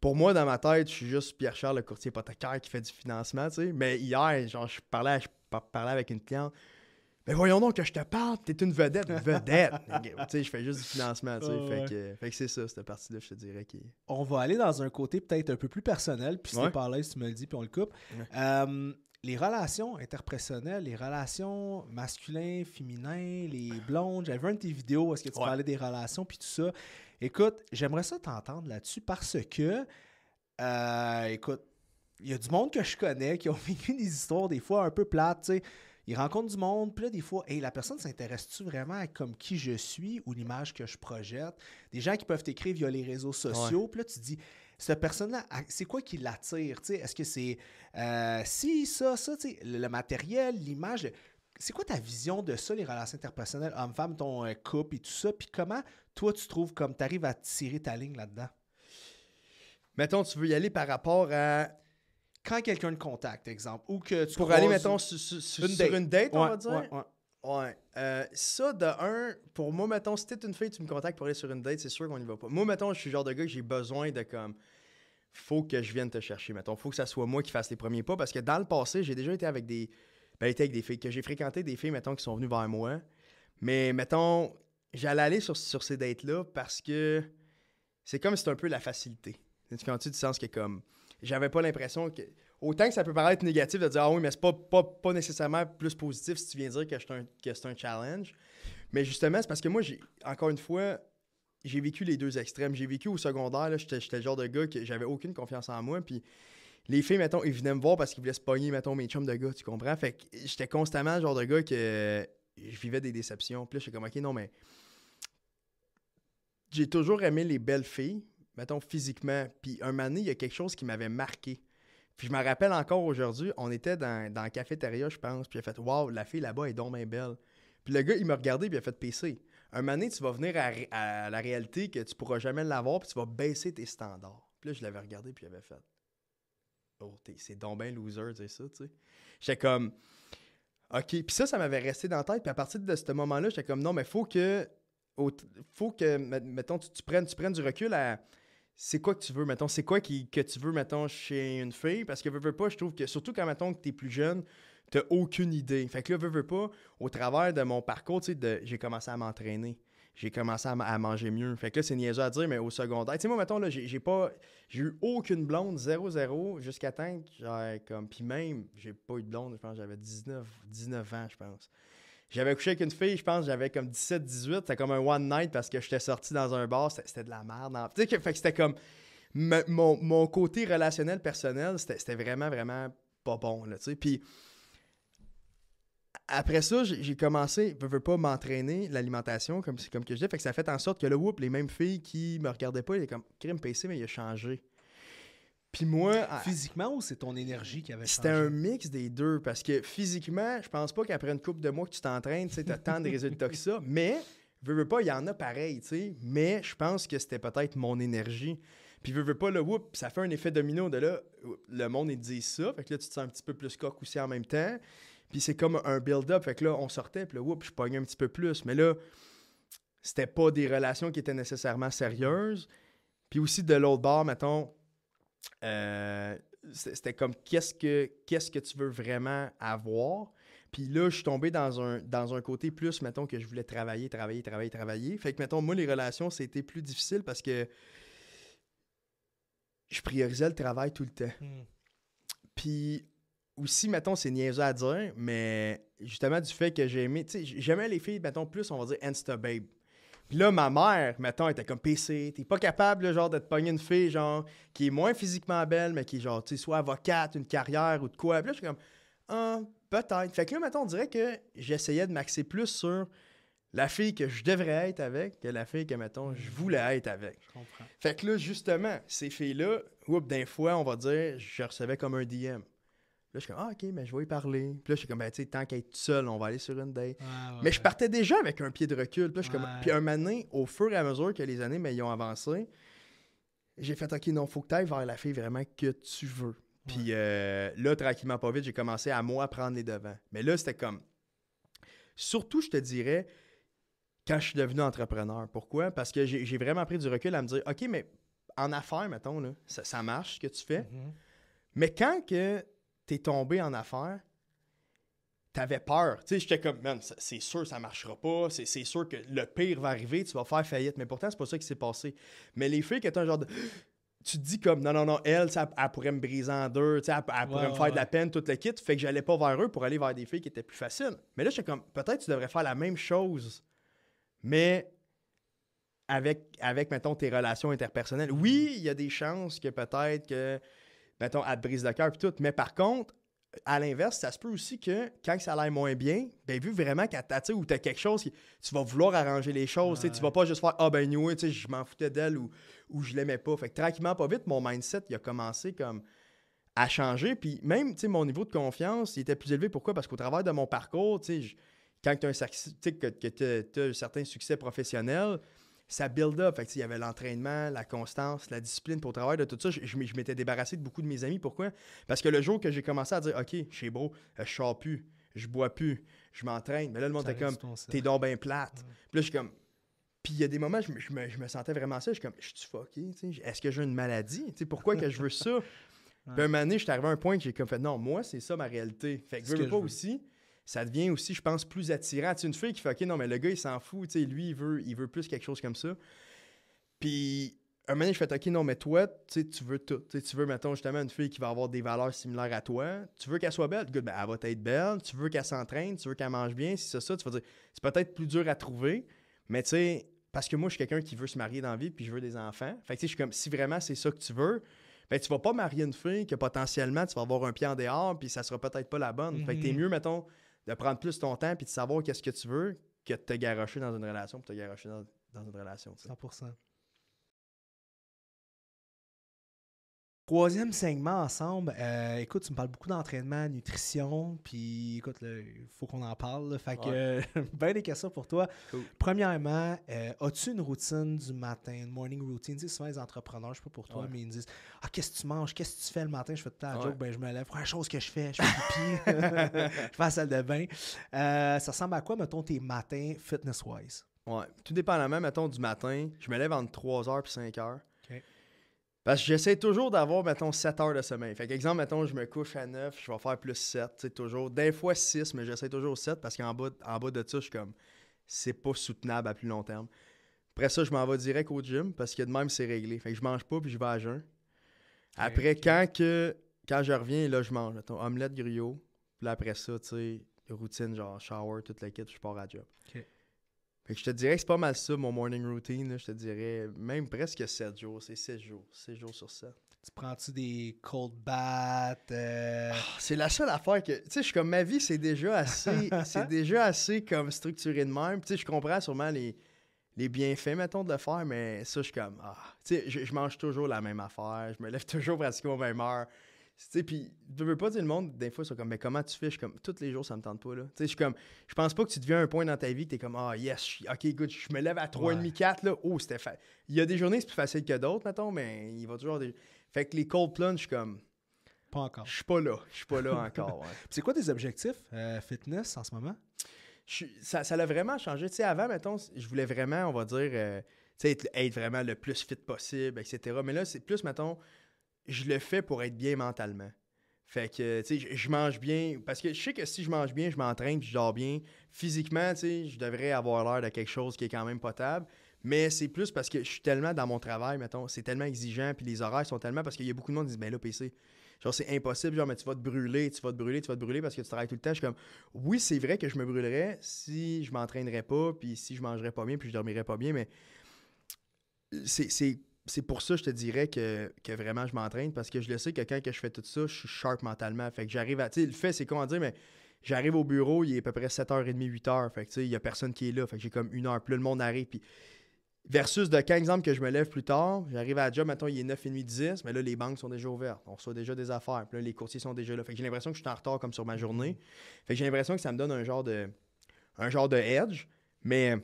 pour moi, dans ma tête, je suis juste Pierre-Charles, le courtier hypothécaire qui fait du financement, tu sais. Mais hier, genre, je parlais, je parlais avec une cliente. Mais voyons donc que je te parle, t'es une vedette, une vedette. (laughs) tu sais, je fais juste du financement, tu sais. fait, que, c'est ça, cette partie-là, je te dirais. On va aller dans un côté peut-être un peu plus personnel, puis si ouais. t'es pas tu me le dis, puis on le coupe. Euh, les relations interpersonnelles, les relations masculines, féminines, les blondes. J'avais vu une de tes vidéos où que tu parlais des relations, puis tout ça. Écoute, j'aimerais ça t'entendre là-dessus parce que, euh, écoute, il y a du monde que je connais qui ont (laughs) vécu des histoires des fois un peu plates, tu sais. Ils rencontrent du monde, puis là, des fois, et la personne s'intéresse-tu vraiment à comme qui je suis ou l'image que je projette? Des gens qui peuvent t'écrire via les réseaux sociaux, puis là, tu dis, cette personne-là, c'est quoi qui l'attire? Est-ce que c'est si, euh, ça, ça, le matériel, l'image? C'est quoi ta vision de ça, les relations interpersonnelles, homme-femme, ton euh, couple et tout ça? Puis comment, toi, tu trouves comme tu arrives à tirer ta ligne là-dedans? Mettons, tu veux y aller par rapport à. Quand quelqu'un te contacte, exemple, ou que tu Pour aller, mettons, sur, une date. on va dire. ouais, ouais. Euh, ça, de un, pour moi, mettons, si t'es une fille, tu me contactes pour aller sur une date, c'est sûr qu'on y va pas. Moi, mettons, je suis le genre de gars que j'ai besoin de comme. Faut que je vienne te chercher, mettons. Faut que ça soit moi qui fasse les premiers pas parce que dans le passé, j'ai déjà été avec des, ben, avec des filles, que j'ai fréquenté des filles, mettons, qui sont venues vers moi. Mais, mettons, j'allais aller sur, sur ces dates-là parce que c'est comme si c'était un peu la facilité. Tu comprends-tu du sens que, comme, j'avais pas l'impression que. Autant que ça peut paraître négatif de dire Ah oui, mais c'est pas, pas, nécessairement plus positif si tu viens dire que c'est un, challenge. Mais justement, c'est parce que moi, j'ai encore une fois, j'ai vécu les deux extrêmes. J'ai vécu au secondaire, j'étais le genre de gars que j'avais aucune confiance en moi. Puis les filles, mettons, ils venaient me voir parce qu'ils voulaient se pogner, mettons, mes chums de gars, tu comprends? Fait que j'étais constamment le genre de gars que je vivais des déceptions. Puis là, j'étais comme, OK, non, mais j'ai toujours aimé les belles filles, mettons, physiquement. Puis un moment il y a quelque chose qui m'avait marqué. Puis je me rappelle encore aujourd'hui, on était dans, le la cafétéria, je pense, puis j'ai fait « Wow, la fille là-bas est donc belle. » Puis le gars, il m'a regardé, puis il a fait « PC. » Un moment tu vas venir à, la réalité que tu pourras jamais l'avoir, puis tu vas baisser tes standards. Puis là, je l'avais regardé, puis il avait fait oh, c'est donc bien loser, dire ça, tu sais. J'étais comme, OK. Puis ça, ça m'avait resté dans la tête. Puis à partir de ce moment-là, j'étais comme, non, mais faut que, faut que, mettons, tu, prennes, tu du recul à c'est quoi que tu veux, mettons, c'est quoi que tu veux, mettons, chez une fille, parce que veux, veux pas, je trouve que, surtout quand, mettons, que es plus jeune, t'as aucune idée. Fait que là, veux, veux pas, au travers de mon parcours, tu j'ai commencé à m'entraîner j'ai commencé à, manger mieux. Fait que là, c'est niaiseux à dire, mais au secondaire. Tu sais, moi, mettons, là, j'ai pas. J'ai eu aucune blonde, 0-0, jusqu'à temps que comme. Puis même, j'ai pas eu de blonde, je pense, j'avais 19, 19 ans, je pense. J'avais couché avec une fille, je pense, j'avais comme 17-18. C'était comme un one night parce que j'étais sorti dans un bar, c'était de la merde. Tu sais, fait que c'était comme. Mon, mon, côté relationnel personnel, c'était vraiment, vraiment pas bon, là, tu sais. Puis après ça, j'ai commencé, je veux pas m'entraîner, l'alimentation, comme, comme que je dis. Fait que ça a fait en sorte que le whoop, les mêmes filles qui me regardaient pas, il est comme, crime PC, mais il a changé. Puis moi. Ah, physiquement ou c'est ton énergie qui avait changé? C'était un mix des deux. Parce que physiquement, je pense pas qu'après une coupe de mois que tu t'entraînes, tu as tant de résultats que ça. (laughs) Mais, veux, pas, il y en a pareil, tu Mais je pense que c'était peut-être mon énergie. Puis veux, pas, le whoop, ça fait un effet domino de là, le monde, il dit ça. Fait que là, tu te sens un petit peu plus coq aussi en même temps. Puis c'est comme un build-up. Fait que là, on sortait, puis là, whoop, je pognais un petit peu plus. Mais là, c'était pas des relations qui étaient nécessairement sérieuses. Puis aussi, de l'autre bord, mettons, euh, c'était comme qu'est-ce que, qu'est-ce que tu veux vraiment avoir? Puis là, je suis tombé dans un, dans un côté plus, mettons, que je voulais travailler, travailler, travailler, travailler. Fait que, mettons, moi, les relations, c'était plus difficile parce que je priorisais le travail tout le temps. Hmm. Puis aussi, mettons, c'est niaiseux à dire, mais justement, du fait que j'ai aimé, tu sais, j'aimais les filles, mettons, plus, on va dire, Insta Babe. Puis là, ma mère, mettons, était comme PC. T'es pas capable, genre, de te pogner une fille, genre, qui est moins physiquement belle, mais qui est, genre, tu sais, soit avocate, une carrière ou de quoi. Puis là, je suis comme, ah, peut-être. Fait que là, mettons, on dirait que j'essayais de m'axer plus sur la fille que je devrais être avec que la fille que, mettons, je voulais être avec. Je comprends. Fait que là, justement, ces filles-là, oups, d'un fois, on va dire, je recevais comme un DM. Là, je suis comme, ah, ok, mais je vais y parler. Puis là, je suis comme, ben, tu sais, tant qu'être seul, on va aller sur une date. mais je partais déjà avec un pied de recul. Puis un matin, au fur et à mesure que les années mais, ben, ont avancé, j'ai fait, ok, non, faut que tu ailles vers la fille vraiment que tu veux. Puis euh, là, tranquillement, pas vite, j'ai commencé à moi prendre les devants. Mais là, c'était comme, surtout, je te dirais, quand je suis devenu entrepreneur. Pourquoi? Parce que j'ai vraiment pris du recul à me dire, ok, mais en affaires, mettons, là, ça, marche ce que tu fais. Mhm. Mais quand que t'es tombé en affaires, t'avais peur. Tu sais, j'étais comme, c'est sûr, ça marchera pas. C'est sûr que le pire va arriver, tu vas faire faillite. Mais pourtant, c'est pas ça qui s'est passé. Mais les filles qui étaient un genre de. (gasps) Tu te dis comme, non, non, non, elle, ça, elle pourrait me briser en deux, elle, pourrait me faire de la peine, toute le kit. Fait que j'allais pas vers eux pour aller vers des filles qui étaient plus faciles. Mais là, j'étais comme, peut-être tu devrais faire la même chose, mais avec, avec mettons, tes relations interpersonnelles. Oui, il y a des chances que peut-être que mettons, à te brise de cœur et tout. Mais par contre, à l'inverse, ça se peut aussi que quand ça l'aille moins bien, ben vu vraiment qu'à tu ou quelque chose, tu vas vouloir arranger les choses. tu Tu vas pas juste faire Ah oh, ben anyway, je m'en foutais d'elle ou, ou je l'aimais pas. Fait tranquillement, pas vite, mon mindset a commencé à changer. Puis même, tu mon niveau de confiance, était plus élevé. Pourquoi? Parce qu'au travers de mon parcours, quand tu as un, que, que as un certain succès professionnel, ça build up. Fait il y avait l'entraînement, la constance, la discipline pour travailler, de tout ça. Je, je, m'étais débarrassé de beaucoup de mes amis. Pourquoi? Parce que le jour que j'ai commencé à dire, OK, je suis beau, euh, je sors plus, je bois plus, je m'entraîne, mais là, le monde était comme, t'es donc bien plate. Mm. Puis là, je suis comme, puis il y a des moments, je je me, sentais vraiment ça. Je suis comme, je suis fucké, est-ce que j'ai une maladie? pourquoi que je veux ça? (laughs) Puis un moment je suis arrivé à un point que j'ai comme fait, non, moi, c'est ça ma réalité. Fait que, veux pas aussi ça devient aussi, je pense, plus attirant. Tu sais, une fille qui fait OK, non, mais le gars, il s'en fout, tu sais, lui, il veut, il veut plus quelque chose comme ça. Puis, un moment donné, je fais OK, non, mais toi, tu tu veux tout. Tu, tu veux, mettons, justement, une fille qui va avoir des valeurs similaires à toi. Tu veux qu'elle soit belle, good, ben, elle va être belle. Tu veux qu'elle s'entraîne, tu veux qu'elle mange bien, si c'est ça, tu vas dire, c'est peut-être plus dur à trouver, mais tu sais, parce que moi, je suis quelqu'un qui veut se marier dans la vie, puis je veux des enfants. Fait que, tu sais, je suis comme, si vraiment c'est ça que tu veux, ben, tu vas pas marier une fille que potentiellement tu vas avoir un pied en dehors, puis ça sera peut-être pas la bonne. Fait que t'es mhm. mieux, mettons, de prendre plus ton temps puis de savoir qu'est-ce que tu veux que de te garocher dans une relation pour te garocher dans, une relation. pour 100%. Troisième segment ensemble. Euh, écoute, tu me parles beaucoup d'entraînement, nutrition, puis écoute, il faut qu'on en parle. fait que, (laughs) ben des questions pour toi. Premièrement, euh, as-tu une routine du matin, une morning routine? C'est souvent les entrepreneurs, je ne sais pas pour toi, mais ils me disent Ah, qu'est-ce que tu manges? Qu'est-ce que tu fais le matin? Je fais de temps joke, ben je me lève. Première chose que je fais, je fais pipi, (laughs) je fais la salle de bain. Euh, ça ressemble à quoi, mettons, tes matins fitness-wise? Ouais, tout dépendamment, mettons, du matin, je me lève entre 3h et 5h. Parce que j'essaie toujours d'avoir, mettons, 7 heures de sommeil. Fait exemple, mettons, je me couche à 9, je vais faire plus 7, tu sais, toujours. Des fois 6, mais j'essaie toujours 7 parce qu'en bas, en bas de ça, je suis comme, c'est pas soutenable à plus long terme. Après ça, je m'en vais direct au gym parce que de même, c'est réglé. Fait que je mange pas puis je vais à jeun. Après, quand que quand je reviens, là, je mange, mettons, omelette griot. Puis là, après ça, tu sais, routine, genre shower, toute la kit, je pars à job. OK je te dirais que c'est pas mal ça, mon morning routine. je te dirais même presque 7 jours. C'est 6 jours. 6 jours sur 7. Tu prends-tu des cold baths? Euh? Ah, c'est la seule affaire que. Tu sais, je suis comme ma vie, c'est déjà assez. (laughs) c'est déjà assez comme structuré de même. Tu sais, je comprends sûrement les, les bienfaits, mettons, de le faire, mais ça, je suis comme. Ah. Tu sais, je mange toujours la même affaire. Je me lève (laughs) toujours pratiquement aux mêmes heures sais, puis je veux pas dire le monde, des fois, ils sont comme, mais comment tu fiches comme, tous les jours, ça me tente pas, là. Tu sais, je suis comme, je pense pas que tu deviens un point dans ta vie que t'es comme, ah, yes, ok, good, je me lève à 3,5, ouais. 4, là. Oh, c'était fait. » Il y a des journées, c'est plus facile que d'autres, mettons, mais il va toujours des. Fait que les cold plunge, je suis comme. Pas encore. Je suis pas là. Je suis pas là encore. Ouais. (laughs) c'est quoi tes objectifs euh, fitness en ce moment? ça, l'a vraiment changé. Tu sais, avant, mettons, je voulais vraiment, on va dire, euh, être, être, vraiment le plus fit possible, etc. Mais là, c'est plus, mettons, je le fais pour être bien mentalement. Fait que, tu sais, je, mange bien. Parce que je sais que si je mange bien, je m'entraîne puis je dors bien. Physiquement, tu sais, je devrais avoir l'air de quelque chose qui est quand même potable. Mais c'est plus parce que je suis tellement dans mon travail, mettons. C'est tellement exigeant. Puis les horaires sont tellement. Parce qu'il y a beaucoup de monde qui disent, ben là, PC, genre, c'est impossible. Genre, mais tu vas te brûler, tu vas te brûler, tu vas te brûler parce que tu travailles tout le temps. Je suis comme, oui, c'est vrai que je me brûlerais si je m'entraînerais pas. Puis si je mangerais pas bien. Puis je dormirais pas bien. Mais c'est c'est pour ça, je te dirais que, vraiment je m'entraîne parce que je le sais que quand je fais tout ça, je suis sharp mentalement. Fait que j'arrive à. Tu le fait, c'est comment dire, mais j'arrive au bureau, il est à peu près 7h30, 8h. Fait que tu sais, il n'y a personne qui est là. Fait que j'ai comme une heure. plus le monde arrive. versus de 15 exemple, que je me lève plus tard, j'arrive à la job, maintenant il est 9h30, 10. Mais là, les banques sont déjà ouvertes. On reçoit déjà des affaires. les courtiers sont déjà là. Fait que j'ai l'impression que je suis en retard comme sur ma journée. Fait que j'ai l'impression que ça me donne un genre de. Un genre de edge. Mais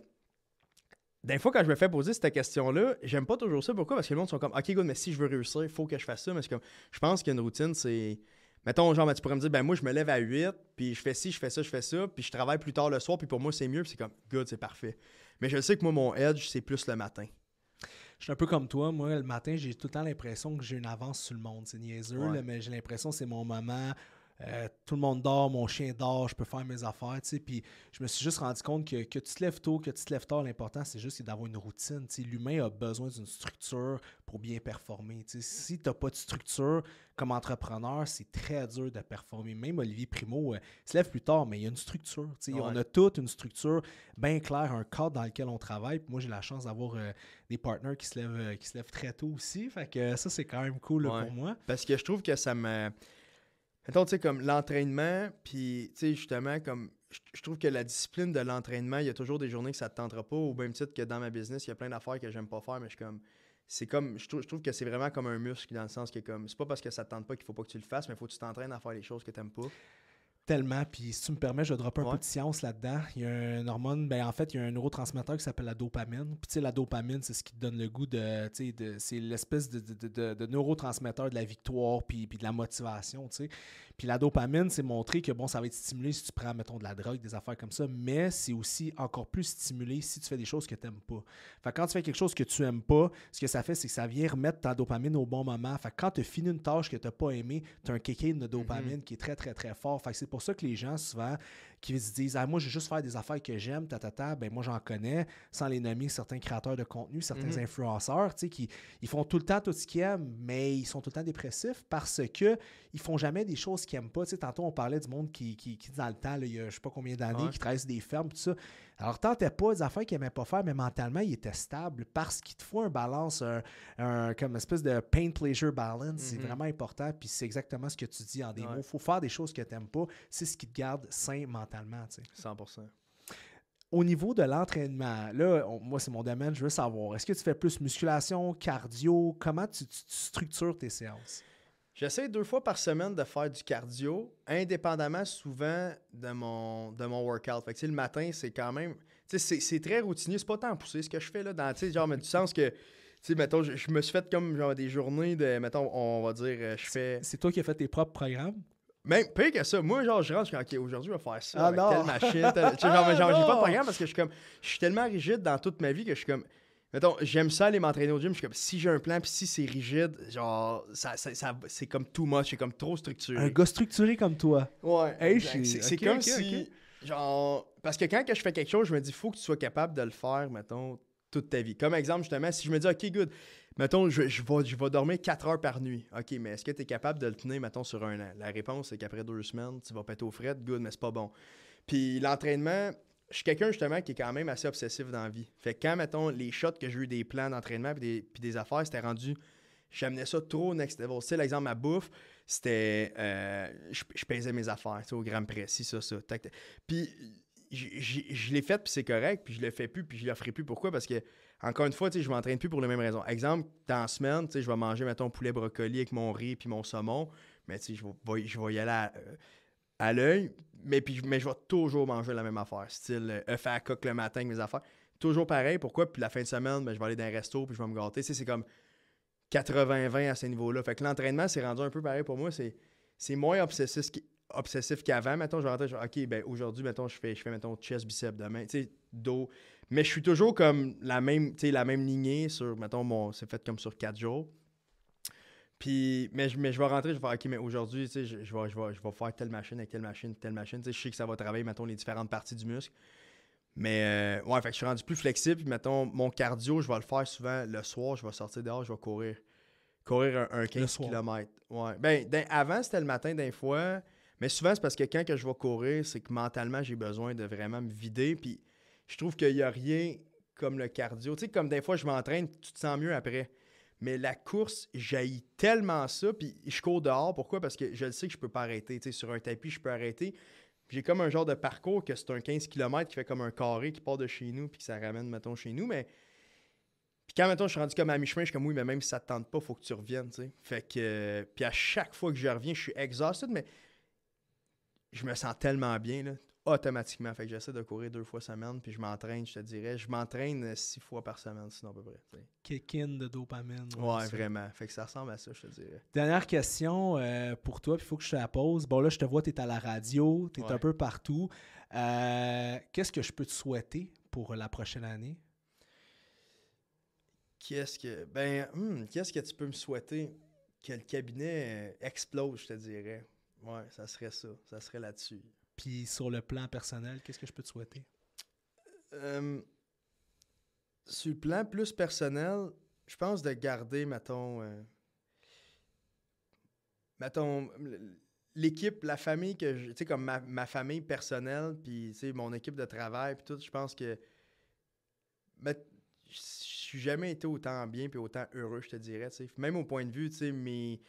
des fois, quand je me fais poser cette question-là, j'aime pas toujours ça. Pourquoi? Parce que les gens sont comme, OK, good, mais si je veux réussir, il faut que je fasse ça. Mais comme, je pense qu'une routine, c'est. Mettons, genre, tu pourrais me dire, ben moi, je me lève à 8, puis je fais ci, je fais ça, je fais ça, puis je travaille plus tard le soir, puis pour moi, c'est mieux, puis c'est comme, good, c'est parfait. Mais je sais que moi, mon edge, c'est plus le matin. Je suis un peu comme toi. Moi, le matin, j'ai tout le temps l'impression que j'ai une avance sur le monde. C'est niaiseux, mais j'ai l'impression que c'est mon moment euh, tout le monde dort, mon chien dort, je peux faire mes affaires, tu sais. Puis je me suis juste rendu compte que, que tu te lèves tôt, que tu te lèves tard, l'important, c'est juste d'avoir une routine, tu sais. L'humain a besoin d'une structure pour bien performer, tu sais. Si tu n'as pas de structure comme entrepreneur, c'est très dur de performer. Même Olivier Primo euh, se lève plus tard, mais il y a une structure, tu sais. On a toute une structure bien claire, un cadre dans lequel on travaille. Puis moi, j'ai la chance d'avoir euh, des partenaires qui se, lèvent, qui se lèvent très tôt aussi. Fait que ça, c'est quand même cool pour moi. Parce que je trouve que ça me mettons, tu sais, comme l'entraînement, puis, tu sais, justement, comme je trouve que la discipline de l'entraînement, il y a toujours des journées que ça ne te tentera pas, au même titre que dans ma business, il y a plein d'affaires que j'aime pas faire, mais je comme. C'est comme. Je trouve, que c'est vraiment comme un muscle dans le sens que comme. C'est pas parce que ça te tente pas qu'il faut pas que tu le fasses, mais il faut que tu t'entraînes à faire les choses que tu n'aimes pas. Tellement. Puis si tu me permets, je vais dropper un peu de science là-dedans. Il y a une hormone, ben en fait, il y a un neurotransmetteur qui s'appelle la dopamine. Puis tu sais, la dopamine, c'est ce qui te donne le goût de. Tu sais, de c'est l'espèce de, de, de, neurotransmetteur de la victoire puis, puis de la motivation, tu sais. Puis la dopamine, c'est montrer que bon, ça va être stimulé si tu prends, mettons, de la drogue, des affaires comme ça, mais c'est aussi encore plus stimulé si tu fais des choses que tu n'aimes pas. Fait quand tu fais quelque chose que tu n'aimes pas, ce que ça fait, c'est que ça vient remettre ta dopamine au bon moment. Fait quand tu finis une tâche que tu n'as pas aimée, tu as un kéké de dopamine mhm. qui est très, très, très fort. Fait c'est pour ça que les gens, souvent, qui se disent Ah, moi, je vais juste faire des affaires que j'aime, ta, ta, ben moi, j'en connais, sans les nommer certains créateurs de contenu, certains mhm. influenceurs, tu sais, qui ils font tout le temps tout ce qu'ils aiment, mais ils sont tout le temps dépressifs parce que ils font jamais des choses qu'ils n'aiment pas. Tu sais, tantôt, on parlait du monde qui, qui, dans le temps, il y a je sais pas combien d'années, qui sur des fermes, tout ça. Alors, tentait pas des affaires qu'il aimait pas faire, mais mentalement, il était stable parce qu'il te faut un balance, comme une espèce de pain-pleasure balance. C'est mhm. vraiment important. Puis c'est exactement ce que tu dis en des mots. faut faire des choses que tu n'aimes pas. C'est ce qui te garde sain mentalement. 100 au niveau de l'entraînement, là, moi, c'est mon domaine, je veux savoir, est-ce que tu fais plus musculation, cardio? Comment tu structures tes séances? J'essaie deux fois par semaine de faire du cardio, indépendamment souvent de mon, de mon workout. Fait que, le matin, c'est quand même. C'est très routinier. C'est pas tant poussé ce que je fais là. Dans, genre, mais du sens que. Tu sais, mettons, je, me suis fait comme genre des journées de. Mettons, on va dire, euh, je fais. C'est toi qui as fait tes propres programmes? Même pire que ça, moi, genre, je rentre, je suis OK, aujourd'hui, je vais faire ça ah avec telle machine. genre, genre ah j'ai pas de programme parce que je suis comme. Je suis tellement rigide dans toute ma vie que je suis comme. Mettons, j'aime ça aller m'entraîner au gym. Je suis comme, si j'ai un plan, puis si c'est rigide, genre, c'est comme too much, c'est comme trop structuré. Un gars structuré comme toi. Ouais. c'est comme si. Genre, parce que quand que je fais quelque chose, je me dis, faut que tu sois capable de le faire, mettons, toute ta vie. Comme exemple, justement, si je me dis, OK, good, mettons, je, je, vais, je vais dormir 4 heures par nuit. OK, mais est-ce que tu es capable de le tenir, mettons, sur un an? La réponse, c'est qu'après deux semaines, tu vas péter au fret, good, mais c'est pas bon. Puis l'entraînement, je suis quelqu'un justement qui est quand même assez obsessif dans la vie. Fait que quand, mettons, les shots que j'ai eu des plans d'entraînement puis des, affaires, c'était rendu. J'amenais ça trop next level. Tu l'exemple, ma bouffe, c'était. Euh, je, pesais mes affaires, tu au gramme précis, ça, ça. Puis je l'ai fait, puis c'est correct, puis je le fais plus, puis je le ferai plus. Pourquoi? Parce que, encore une fois, tu sais, je m'entraîne plus pour les mêmes raisons. Exemple, dans la semaine, tu sais, je vais manger, mettons, poulet brocoli avec mon riz puis mon saumon, mais tu sais, je vais, je vais y aller à euh, l'œil, mais, puis, mais je vais toujours manger la même affaire. Style euh, œuf à coque le matin avec mes affaires. Toujours pareil. Pourquoi? Puis la fin de semaine, ben, je vais aller dans un resto puis je vais me gâter. c'est comme 80-20 à ce niveau-là. Fait que l'entraînement, s'est rendu un peu pareil pour moi. C'est moins obsessif qu'avant, Maintenant, je rentrer. OK, ben aujourd'hui, mettons, je fais, je fais, mettons, chest, bicep, demain, tu sais, dos. Mais je suis toujours comme la même, tu sais, la même lignée sur, mettons, mon, c'est fait comme sur quatre jours. Puis, mais je, vais rentrer, je vais faire, OK, mais aujourd'hui, tu sais, je, vais, je, faire telle machine avec telle machine, telle machine. Tu sais, je sais que ça va travailler, mettons, les différentes parties du muscle. Mais, euh, ouais, fait que je suis rendu plus flexible. Puis, mettons, mon cardio, je vais le faire souvent le soir, je vais sortir dehors, je vais courir. Courir un, 15 km. Ouais. Ben, avant, c'était le matin, des fois. Mais souvent, c'est parce que quand que je vais courir, c'est que mentalement, j'ai besoin de vraiment me vider. Puis, je trouve qu'il n'y a rien comme le cardio. Tu sais, comme des fois, je m'entraîne, tu te sens mieux après. Mais la course, jaillit tellement ça. Puis je cours dehors. Pourquoi? Parce que je le sais que je peux pas arrêter. sais, sur un tapis, je peux arrêter. J'ai comme un genre de parcours que c'est un 15 km qui fait comme un carré qui part de chez nous puis que ça ramène, mettons, chez nous. Mais puis quand, mettons, je suis rendu comme à mi-chemin, je suis comme oui, mais même si ça te tente pas, faut que tu reviennes. Fait que. Puis à chaque fois que je reviens, je suis exhausted, mais je me sens tellement bien. Là automatiquement. Fait que j'essaie de courir deux fois semaine, puis je m'entraîne, je te dirais. Je m'entraîne euh, six fois par semaine, sinon à peu près. de dopamine. Ouais, vraiment. Fait que ça ressemble à ça, je te dirais. Dernière question euh, pour toi, puis il faut que je te la pose. Bon, là, je te vois, tu es à la radio, tu es un peu partout. Euh, qu'est-ce que je peux te souhaiter pour la prochaine année? Qu'est-ce que. Ben, hmm, qu'est-ce que tu peux me souhaiter? Que le cabinet explose, je te dirais. Ouais, ça serait ça. Ça serait là-dessus. Puis sur le plan personnel, qu'est-ce que je peux te souhaiter? Euh, sur le plan plus personnel, je pense de garder, mettons, euh, l'équipe, la famille que tu sais, comme ma, famille personnelle, puis, tu sais, mon équipe de travail, puis tout, je pense que, mais, je suis jamais été autant bien puis autant heureux, je te dirais, Même au point de vue, tu sais, mes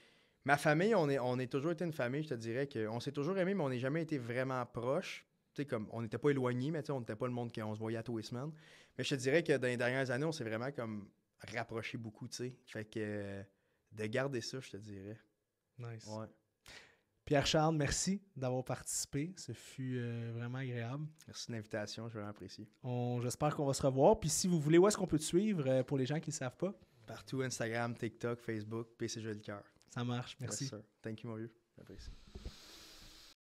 Ma famille, on est, on est toujours été une famille, je te dirais On s'est toujours aimé, mais on n'est jamais été vraiment proches. comme on n'était pas éloignés, mais on n'était pas le monde qu'on se voyait à tous les semaines. Mais je te dirais que dans les dernières années, on s'est vraiment comme rapproché beaucoup, tu Fait que de garder ça, je te dirais. Nice. Ouais. Pierre-Charles, merci d'avoir participé. Ce fut euh, vraiment agréable. Merci de l'invitation, je l'apprécie. J'espère qu'on va se revoir. Puis si vous voulez, où est-ce qu'on peut te suivre euh, pour les gens qui ne savent pas? Partout, Instagram, TikTok, Facebook, pcj Le Cœur. Ça marche, merci. Yes, sir. Thank you, mon vieux. J'apprécie.